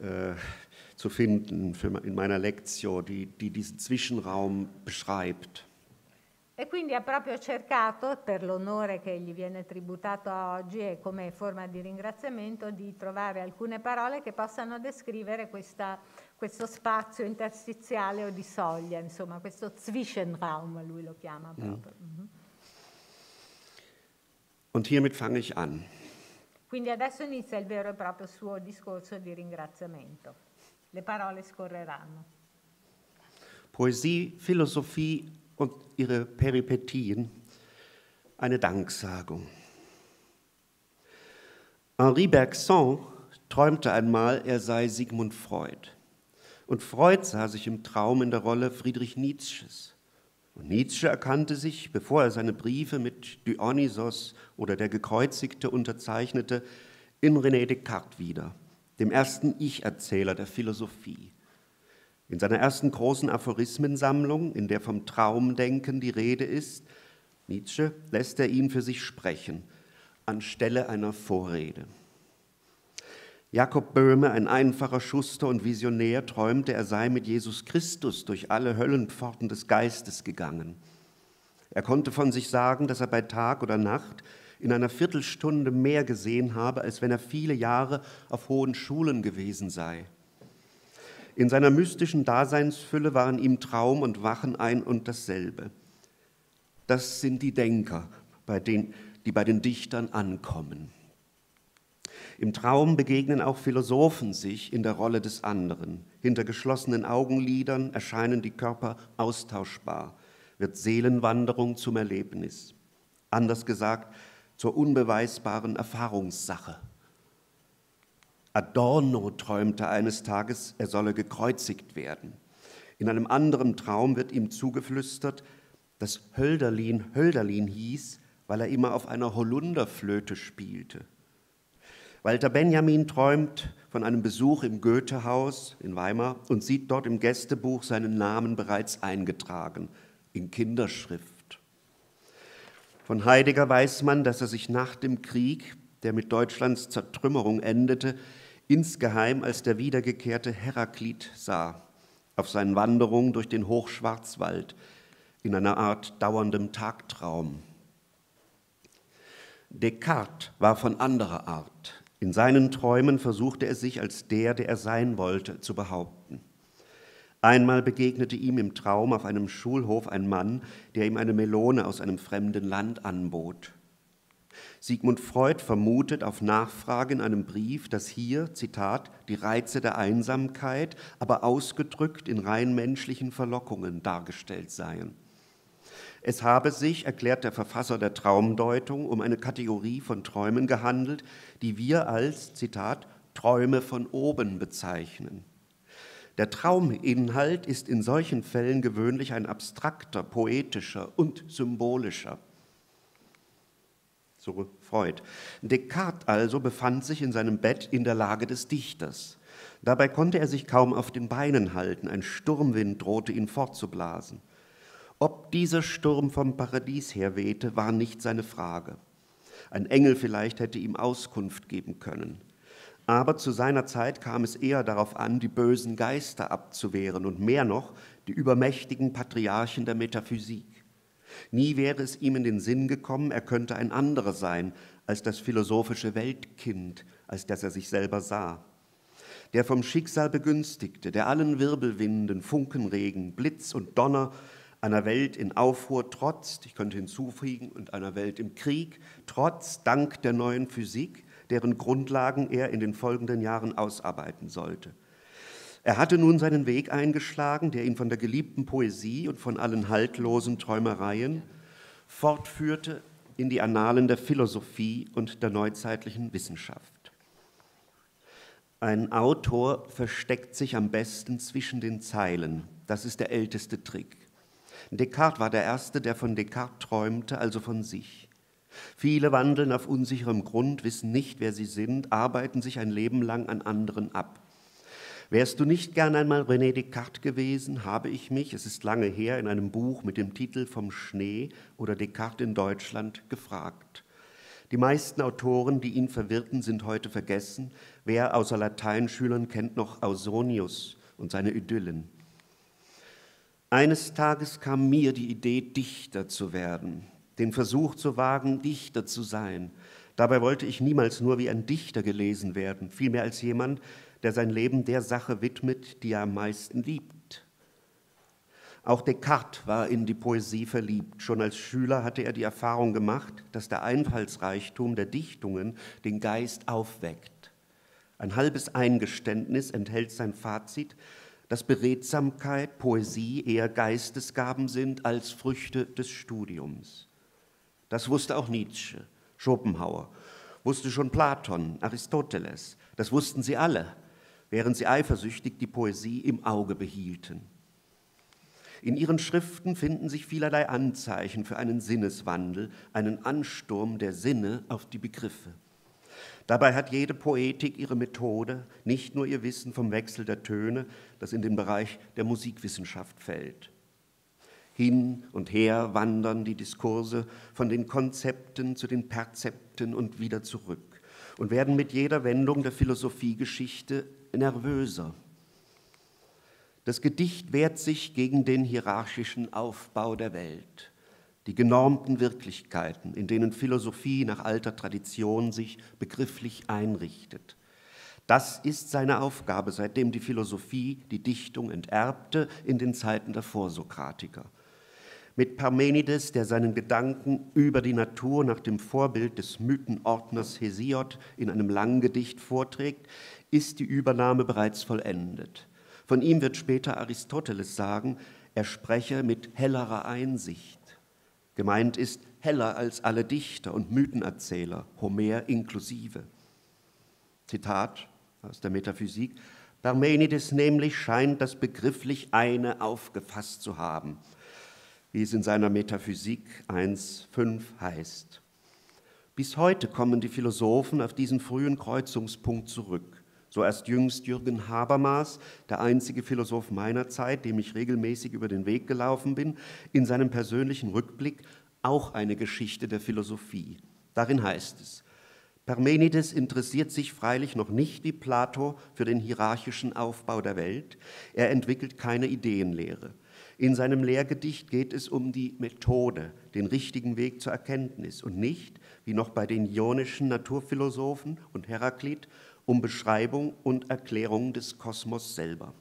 Speaker 4: äh, zu finden für, in meiner Lektion, die, die diesen Zwischenraum beschreibt.
Speaker 5: E quindi ha proprio cercato, per l'onore che gli viene tributato oggi e come forma di ringraziamento, di trovare alcune parole che possano descrivere questa, questo spazio interstiziale o di soglia, insomma, questo Zwischenraum, lui lo chiama mm. proprio. Mm. Mm-hmm.
Speaker 4: Und hiermit fange ich an.
Speaker 5: Quindi adesso inizia il vero e proprio suo discorso di ringraziamento. le parole scorreranno.
Speaker 4: Poesie, Philosophie und ihre Peripetien. Eine Danksagung. Henri Bergson träumte einmal, er sei Sigmund Freud. Und Freud sah sich im Traum in der Rolle Friedrich Nietzsches. Und Nietzsche erkannte sich, bevor er seine Briefe mit Dionysos oder der Gekreuzigte unterzeichnete, in René Descartes wieder dem ersten Ich-Erzähler der Philosophie. In seiner ersten großen Aphorismensammlung, in der vom Traumdenken die Rede ist, Nietzsche, lässt er ihn für sich sprechen, anstelle einer Vorrede. Jakob Böhme, ein einfacher Schuster und Visionär, träumte, er sei mit Jesus Christus durch alle Höllenpforten des Geistes gegangen. Er konnte von sich sagen, dass er bei Tag oder Nacht in einer Viertelstunde mehr gesehen habe, als wenn er viele Jahre auf hohen Schulen gewesen sei. In seiner mystischen Daseinsfülle waren ihm Traum und Wachen ein und dasselbe. Das sind die Denker, bei denen, die bei den Dichtern ankommen. Im Traum begegnen auch Philosophen sich in der Rolle des anderen. Hinter geschlossenen Augenlidern erscheinen die Körper austauschbar, wird Seelenwanderung zum Erlebnis. Anders gesagt, zur unbeweisbaren Erfahrungssache. Adorno träumte eines Tages, er solle gekreuzigt werden. In einem anderen Traum wird ihm zugeflüstert, dass Hölderlin Hölderlin hieß, weil er immer auf einer Holunderflöte spielte. Walter Benjamin träumt von einem Besuch im Goethehaus in Weimar und sieht dort im Gästebuch seinen Namen bereits eingetragen in Kinderschrift. Von Heidegger weiß man, dass er sich nach dem Krieg, der mit Deutschlands Zertrümmerung endete, insgeheim als der wiedergekehrte Heraklit sah, auf seinen Wanderungen durch den Hochschwarzwald, in einer Art dauerndem Tagtraum. Descartes war von anderer Art. In seinen Träumen versuchte er sich als der, der er sein wollte, zu behaupten. Einmal begegnete ihm im Traum auf einem Schulhof ein Mann, der ihm eine Melone aus einem fremden Land anbot. Sigmund Freud vermutet auf Nachfrage in einem Brief, dass hier, Zitat, die Reize der Einsamkeit, aber ausgedrückt in rein menschlichen Verlockungen dargestellt seien. Es habe sich, erklärt der Verfasser der Traumdeutung, um eine Kategorie von Träumen gehandelt, die wir als, Zitat, Träume von oben bezeichnen. Der Trauminhalt ist in solchen Fällen gewöhnlich ein abstrakter, poetischer und symbolischer. So Freud. Descartes also befand sich in seinem Bett in der Lage des Dichters. Dabei konnte er sich kaum auf den Beinen halten, ein Sturmwind drohte ihn fortzublasen. Ob dieser Sturm vom Paradies her wehte, war nicht seine Frage. Ein Engel vielleicht hätte ihm Auskunft geben können. Aber zu seiner Zeit kam es eher darauf an, die bösen Geister abzuwehren und mehr noch die übermächtigen Patriarchen der Metaphysik. Nie wäre es ihm in den Sinn gekommen, er könnte ein anderer sein als das philosophische Weltkind, als das er sich selber sah. Der vom Schicksal begünstigte, der allen Wirbelwinden, Funkenregen, Blitz und Donner einer Welt in Aufruhr trotzt, ich könnte hinzufügen, und einer Welt im Krieg, trotz, dank der neuen Physik, deren Grundlagen er in den folgenden Jahren ausarbeiten sollte. Er hatte nun seinen Weg eingeschlagen, der ihn von der geliebten Poesie und von allen haltlosen Träumereien fortführte in die Annalen der Philosophie und der neuzeitlichen Wissenschaft. Ein Autor versteckt sich am besten zwischen den Zeilen. Das ist der älteste Trick. Descartes war der Erste, der von Descartes träumte, also von sich. Viele wandeln auf unsicherem Grund, wissen nicht, wer sie sind, arbeiten sich ein Leben lang an anderen ab. Wärst du nicht gern einmal René Descartes gewesen, habe ich mich, es ist lange her, in einem Buch mit dem Titel Vom Schnee oder Descartes in Deutschland gefragt. Die meisten Autoren, die ihn verwirrten, sind heute vergessen. Wer außer Lateinschülern kennt noch Ausonius und seine Idyllen? Eines Tages kam mir die Idee, Dichter zu werden den Versuch zu wagen, Dichter zu sein. Dabei wollte ich niemals nur wie ein Dichter gelesen werden, vielmehr als jemand, der sein Leben der Sache widmet, die er am meisten liebt. Auch Descartes war in die Poesie verliebt. Schon als Schüler hatte er die Erfahrung gemacht, dass der Einfallsreichtum der Dichtungen den Geist aufweckt. Ein halbes Eingeständnis enthält sein Fazit, dass Beredsamkeit, Poesie eher Geistesgaben sind als Früchte des Studiums. Das wusste auch Nietzsche, Schopenhauer, wusste schon Platon, Aristoteles. Das wussten sie alle, während sie eifersüchtig die Poesie im Auge behielten. In ihren Schriften finden sich vielerlei Anzeichen für einen Sinneswandel, einen Ansturm der Sinne auf die Begriffe. Dabei hat jede Poetik ihre Methode, nicht nur ihr Wissen vom Wechsel der Töne, das in den Bereich der Musikwissenschaft fällt. Hin und her wandern die Diskurse von den Konzepten zu den Perzepten und wieder zurück und werden mit jeder Wendung der Philosophiegeschichte nervöser. Das Gedicht wehrt sich gegen den hierarchischen Aufbau der Welt, die genormten Wirklichkeiten, in denen Philosophie nach alter Tradition sich begrifflich einrichtet. Das ist seine Aufgabe, seitdem die Philosophie die Dichtung enterbte in den Zeiten der Vorsokratiker mit Parmenides, der seinen Gedanken über die Natur nach dem Vorbild des Mythenordners Hesiod in einem langen Gedicht vorträgt, ist die Übernahme bereits vollendet. Von ihm wird später Aristoteles sagen, er spreche mit hellerer Einsicht. Gemeint ist heller als alle Dichter und Mythenerzähler, Homer inklusive. Zitat aus der Metaphysik, Parmenides nämlich scheint das begrifflich eine aufgefasst zu haben – wie es in seiner Metaphysik 1.5 heißt. Bis heute kommen die Philosophen auf diesen frühen Kreuzungspunkt zurück. So erst jüngst Jürgen Habermas, der einzige Philosoph meiner Zeit, dem ich regelmäßig über den Weg gelaufen bin, in seinem persönlichen Rückblick auch eine Geschichte der Philosophie. Darin heißt es, Parmenides interessiert sich freilich noch nicht wie Plato für den hierarchischen Aufbau der Welt. Er entwickelt keine Ideenlehre. In seinem Lehrgedicht geht es um die Methode, den richtigen Weg zur Erkenntnis und nicht, wie noch bei den ionischen Naturphilosophen und Heraklit, um Beschreibung und Erklärung des Kosmos selber.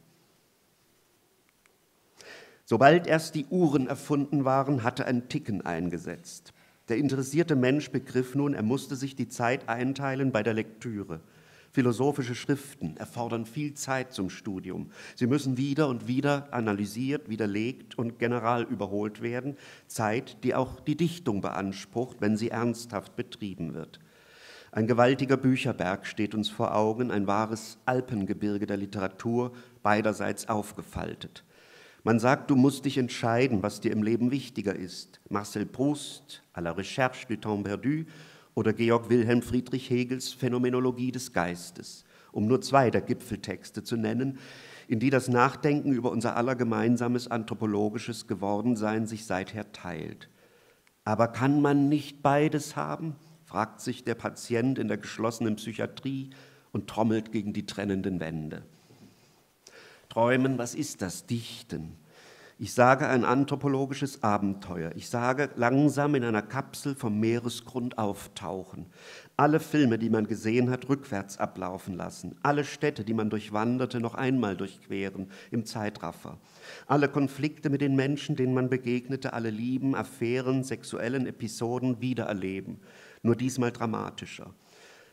Speaker 4: Sobald erst die Uhren erfunden waren, hatte ein Ticken eingesetzt. Der interessierte Mensch begriff nun, er musste sich die Zeit einteilen bei der Lektüre – Philosophische Schriften erfordern viel Zeit zum Studium. Sie müssen wieder und wieder analysiert, widerlegt und general überholt werden. Zeit, die auch die Dichtung beansprucht, wenn sie ernsthaft betrieben wird. Ein gewaltiger Bücherberg steht uns vor Augen, ein wahres Alpengebirge der Literatur, beiderseits aufgefaltet. Man sagt, du musst dich entscheiden, was dir im Leben wichtiger ist. Marcel Proust, à la recherche du temps perdu, oder Georg Wilhelm Friedrich Hegels Phänomenologie des Geistes, um nur zwei der Gipfeltexte zu nennen, in die das Nachdenken über unser aller gemeinsames anthropologisches Gewordensein sich seither teilt. Aber kann man nicht beides haben? fragt sich der Patient in der geschlossenen Psychiatrie und trommelt gegen die trennenden Wände. Träumen, was ist das? Dichten. Ich sage ein anthropologisches Abenteuer. Ich sage langsam in einer Kapsel vom Meeresgrund auftauchen. Alle Filme, die man gesehen hat, rückwärts ablaufen lassen. Alle Städte, die man durchwanderte, noch einmal durchqueren im Zeitraffer. Alle Konflikte mit den Menschen, denen man begegnete, alle Lieben, Affären, sexuellen Episoden wiedererleben. Nur diesmal dramatischer.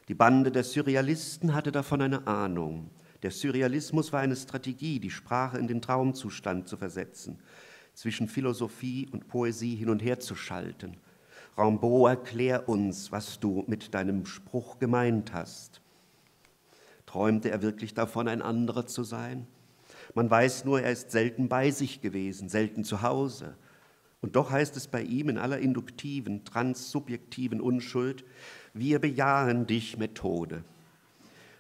Speaker 4: Die Bande der Surrealisten hatte davon eine Ahnung. Der Surrealismus war eine Strategie, die Sprache in den Traumzustand zu versetzen, zwischen Philosophie und Poesie hin und her zu schalten. Rambaud, erklär uns, was du mit deinem Spruch gemeint hast. Träumte er wirklich davon, ein anderer zu sein? Man weiß nur, er ist selten bei sich gewesen, selten zu Hause. Und doch heißt es bei ihm in aller induktiven, transsubjektiven Unschuld, wir bejahen dich, Methode.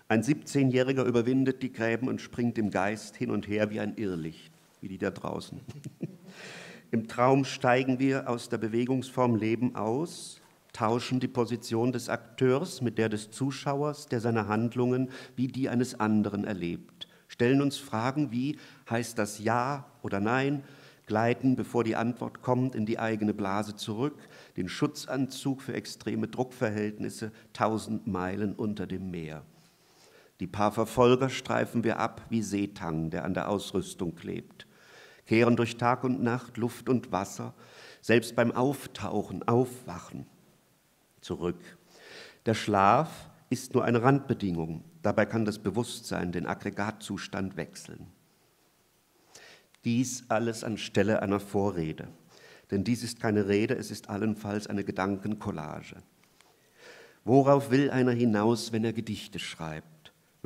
Speaker 4: Ein 17-Jähriger überwindet die Gräben und springt im Geist hin und her wie ein Irrlicht, wie die da draußen. Im Traum steigen wir aus der Bewegungsform Leben aus, tauschen die Position des Akteurs mit der des Zuschauers, der seine Handlungen wie die eines anderen erlebt, stellen uns Fragen wie heißt das Ja oder Nein, gleiten, bevor die Antwort kommt, in die eigene Blase zurück, den Schutzanzug für extreme Druckverhältnisse, tausend Meilen unter dem Meer. Die paar Verfolger streifen wir ab wie Seetang, der an der Ausrüstung klebt, kehren durch Tag und Nacht, Luft und Wasser, selbst beim Auftauchen, Aufwachen zurück. Der Schlaf ist nur eine Randbedingung. Dabei kann das Bewusstsein den Aggregatzustand wechseln. Dies alles anstelle einer Vorrede. Denn dies ist keine Rede, es ist allenfalls eine Gedankencollage. Worauf will einer hinaus, wenn er Gedichte schreibt?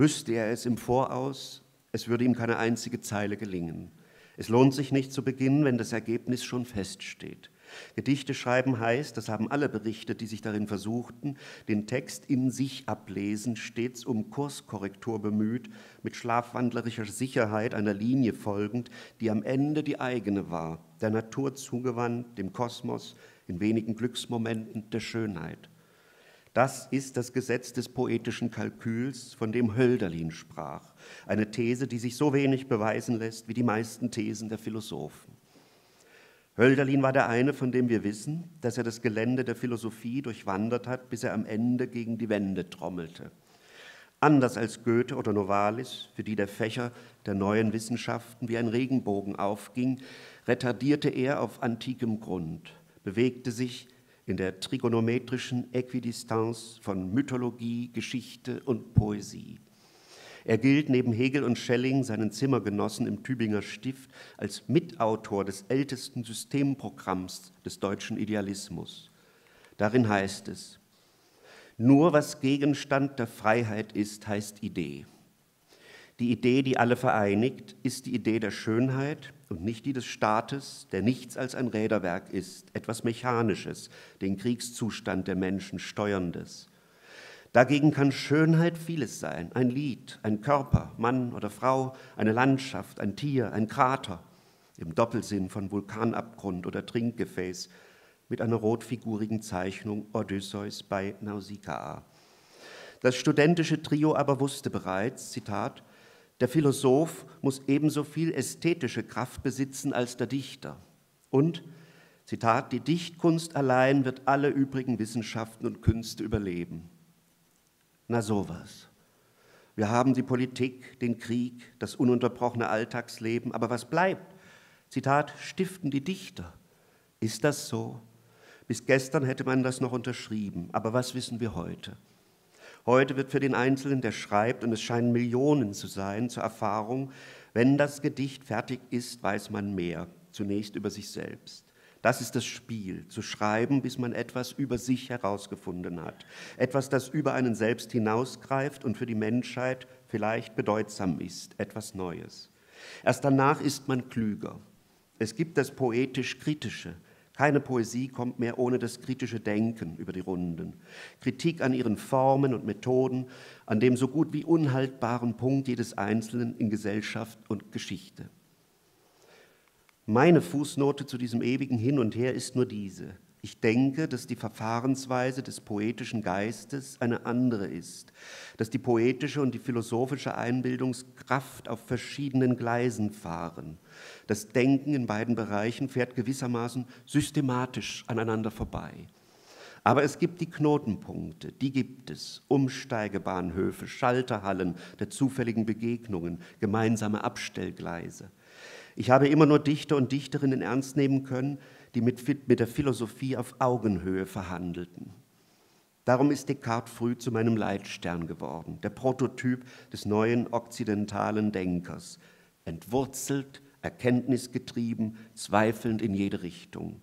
Speaker 4: wüsste er es im Voraus, es würde ihm keine einzige Zeile gelingen. Es lohnt sich nicht zu beginnen, wenn das Ergebnis schon feststeht. Gedichte schreiben heißt, das haben alle berichtet, die sich darin versuchten, den Text in sich ablesen, stets um Kurskorrektur bemüht, mit schlafwandlerischer Sicherheit einer Linie folgend, die am Ende die eigene war, der Natur zugewandt, dem Kosmos, in wenigen Glücksmomenten der Schönheit. Das ist das Gesetz des poetischen Kalküls, von dem Hölderlin sprach. Eine These, die sich so wenig beweisen lässt wie die meisten Thesen der Philosophen. Hölderlin war der eine, von dem wir wissen, dass er das Gelände der Philosophie durchwandert hat, bis er am Ende gegen die Wände trommelte. Anders als Goethe oder Novalis, für die der Fächer der neuen Wissenschaften wie ein Regenbogen aufging, retardierte er auf antikem Grund, bewegte sich in der trigonometrischen Äquidistanz von Mythologie, Geschichte und Poesie. Er gilt neben Hegel und Schelling, seinen Zimmergenossen im Tübinger Stift, als Mitautor des ältesten Systemprogramms des deutschen Idealismus. Darin heißt es, nur was Gegenstand der Freiheit ist, heißt Idee. Die Idee, die alle vereinigt, ist die Idee der Schönheit, und nicht die des Staates, der nichts als ein Räderwerk ist, etwas Mechanisches, den Kriegszustand der Menschen steuerndes. Dagegen kann Schönheit vieles sein, ein Lied, ein Körper, Mann oder Frau, eine Landschaft, ein Tier, ein Krater, im Doppelsinn von Vulkanabgrund oder Trinkgefäß, mit einer rotfigurigen Zeichnung Odysseus bei Nausikaa. Das studentische Trio aber wusste bereits, Zitat, der Philosoph muss ebenso viel ästhetische Kraft besitzen als der Dichter. Und, Zitat, die Dichtkunst allein wird alle übrigen Wissenschaften und Künste überleben. Na sowas. Wir haben die Politik, den Krieg, das ununterbrochene Alltagsleben, aber was bleibt? Zitat, stiften die Dichter. Ist das so? Bis gestern hätte man das noch unterschrieben, aber was wissen wir heute? Heute wird für den Einzelnen, der schreibt, und es scheinen Millionen zu sein, zur Erfahrung, wenn das Gedicht fertig ist, weiß man mehr, zunächst über sich selbst. Das ist das Spiel, zu schreiben, bis man etwas über sich herausgefunden hat. Etwas, das über einen selbst hinausgreift und für die Menschheit vielleicht bedeutsam ist, etwas Neues. Erst danach ist man klüger. Es gibt das poetisch-kritische, keine Poesie kommt mehr ohne das kritische Denken über die Runden. Kritik an ihren Formen und Methoden, an dem so gut wie unhaltbaren Punkt jedes Einzelnen in Gesellschaft und Geschichte. Meine Fußnote zu diesem ewigen Hin und Her ist nur diese. Ich denke, dass die Verfahrensweise des poetischen Geistes eine andere ist, dass die poetische und die philosophische Einbildungskraft auf verschiedenen Gleisen fahren. Das Denken in beiden Bereichen fährt gewissermaßen systematisch aneinander vorbei. Aber es gibt die Knotenpunkte, die gibt es. Umsteigebahnhöfe, Schalterhallen der zufälligen Begegnungen, gemeinsame Abstellgleise. Ich habe immer nur Dichter und Dichterinnen ernst nehmen können, die mit, mit der Philosophie auf Augenhöhe verhandelten. Darum ist Descartes früh zu meinem Leitstern geworden, der Prototyp des neuen okzidentalen Denkers, entwurzelt, erkenntnisgetrieben, zweifelnd in jede Richtung.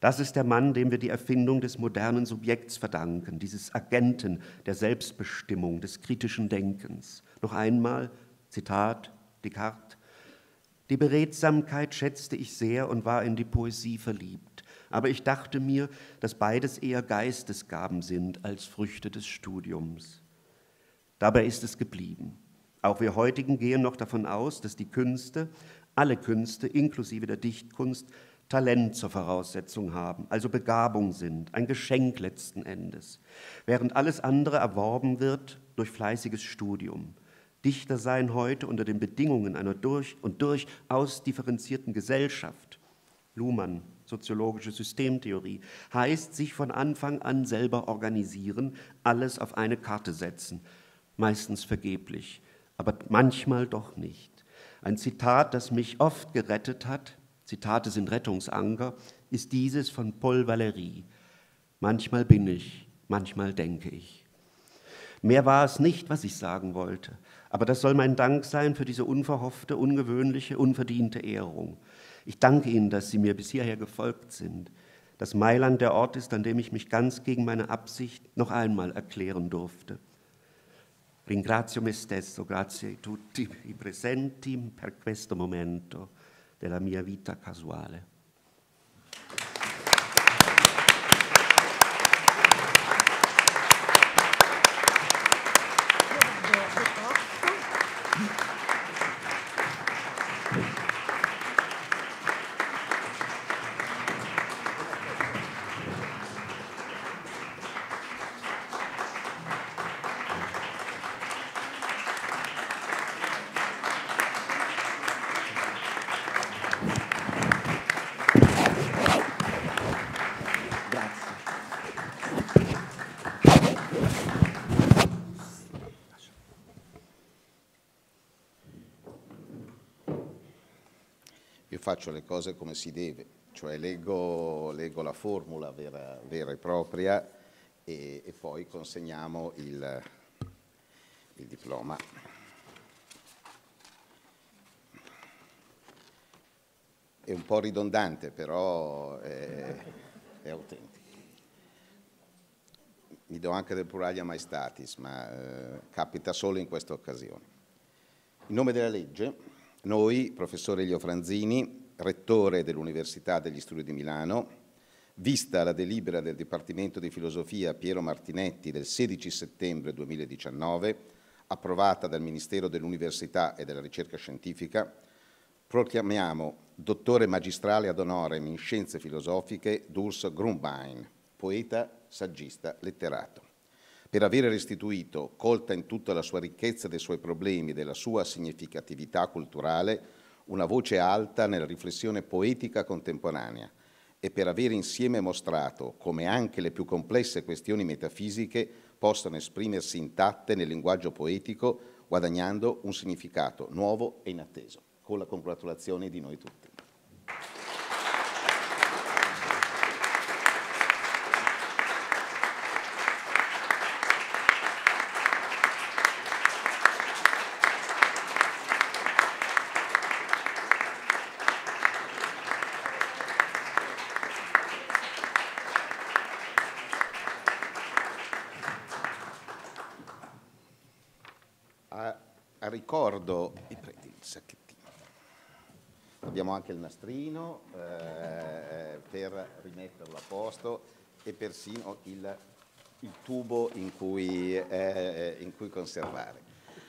Speaker 4: Das ist der Mann, dem wir die Erfindung des modernen Subjekts verdanken, dieses Agenten der Selbstbestimmung, des kritischen Denkens. Noch einmal, Zitat Descartes, die Beredsamkeit schätzte ich sehr und war in die Poesie verliebt, aber ich dachte mir, dass beides eher Geistesgaben sind als Früchte des Studiums. Dabei ist es geblieben. Auch wir heutigen gehen noch davon aus, dass die Künste, alle Künste inklusive der Dichtkunst, Talent zur Voraussetzung haben, also Begabung sind, ein Geschenk letzten Endes, während alles andere erworben wird durch fleißiges Studium. Dichter seien heute unter den Bedingungen einer durch und durch ausdifferenzierten Gesellschaft, Luhmann, soziologische Systemtheorie, heißt sich von Anfang an selber organisieren, alles auf eine Karte setzen, meistens vergeblich, aber manchmal doch nicht. Ein Zitat, das mich oft gerettet hat, Zitate sind Rettungsanker, ist dieses von Paul Valéry. Manchmal bin ich, manchmal denke ich. Mehr war es nicht, was ich sagen wollte. Aber das soll mein Dank sein für diese unverhoffte, ungewöhnliche, unverdiente Ehrung. Ich danke Ihnen, dass Sie mir bis hierher gefolgt sind, dass Mailand der Ort ist, an dem ich mich ganz gegen meine Absicht noch einmal erklären durfte. Ringrazio me stesso, grazie a tutti i presenti per questo momento della mia vita casuale.
Speaker 1: faccio le cose come si deve, cioè leggo, leggo la formula vera, vera e propria e, e poi consegniamo il, il diploma. È un po' ridondante, però è, è autentico. Mi do anche del pluralia maestatis, ma eh, capita solo in questa occasione. In nome della legge, noi, professore Elio Franzini, rettore dell'Università degli Studi di Milano, vista la delibera del Dipartimento di Filosofia Piero Martinetti del 16 settembre 2019, approvata dal Ministero dell'Università e della Ricerca Scientifica, proclamiamo dottore magistrale ad onore in scienze filosofiche Durs Grumbain, poeta, saggista, letterato. Per avere restituito, colta in tutta la sua ricchezza dei suoi problemi e della sua significatività culturale, una voce alta nella riflessione poetica contemporanea e per aver insieme mostrato come anche le più complesse questioni metafisiche possano esprimersi intatte nel linguaggio poetico, guadagnando un significato nuovo e inatteso. Con la congratulazione di noi tutti. sacchettino. Abbiamo anche il nastrino eh, per rimetterlo a posto e persino il, il tubo in cui, eh, in cui, conservare.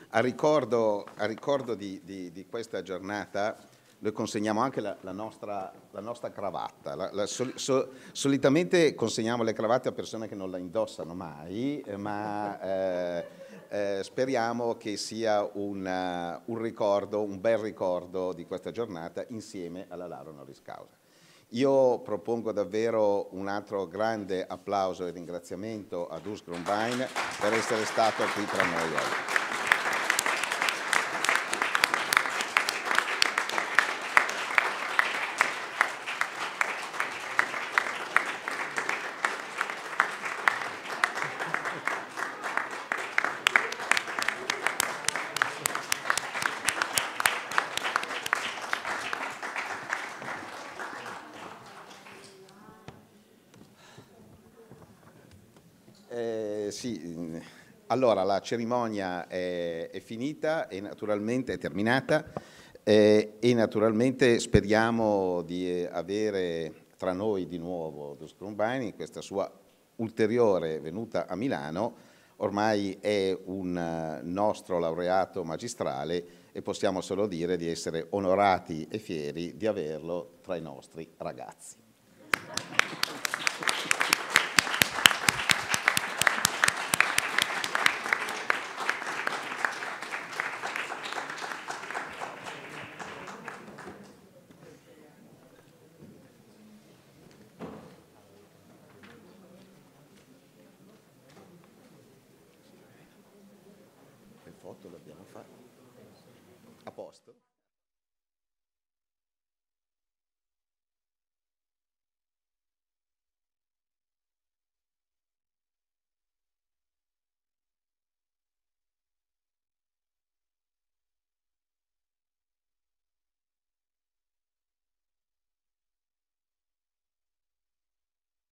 Speaker 1: A ricordo, a ricordo di, di, di, questa giornata noi consegniamo anche la, la, nostra, la nostra, cravatta. La, sol, so, solitamente consegniamo le cravatte a persone che non la indossano mai, eh, ma... Eh, eh, speriamo che sia una, eh, un ricordo, un bel ricordo di questa giornata insieme alla Laura Norris Causa. Io propongo davvero un altro grande applauso e ringraziamento ad Us Grumbein per essere stato qui tra noi oggi. Allora, la cerimonia è, è finita, e naturalmente è terminata eh, e naturalmente speriamo di avere tra noi di nuovo Dos Crumbani in questa sua ulteriore venuta a Milano. Ormai è un nostro laureato magistrale e possiamo solo dire di essere onorati e fieri di averlo tra i nostri ragazzi.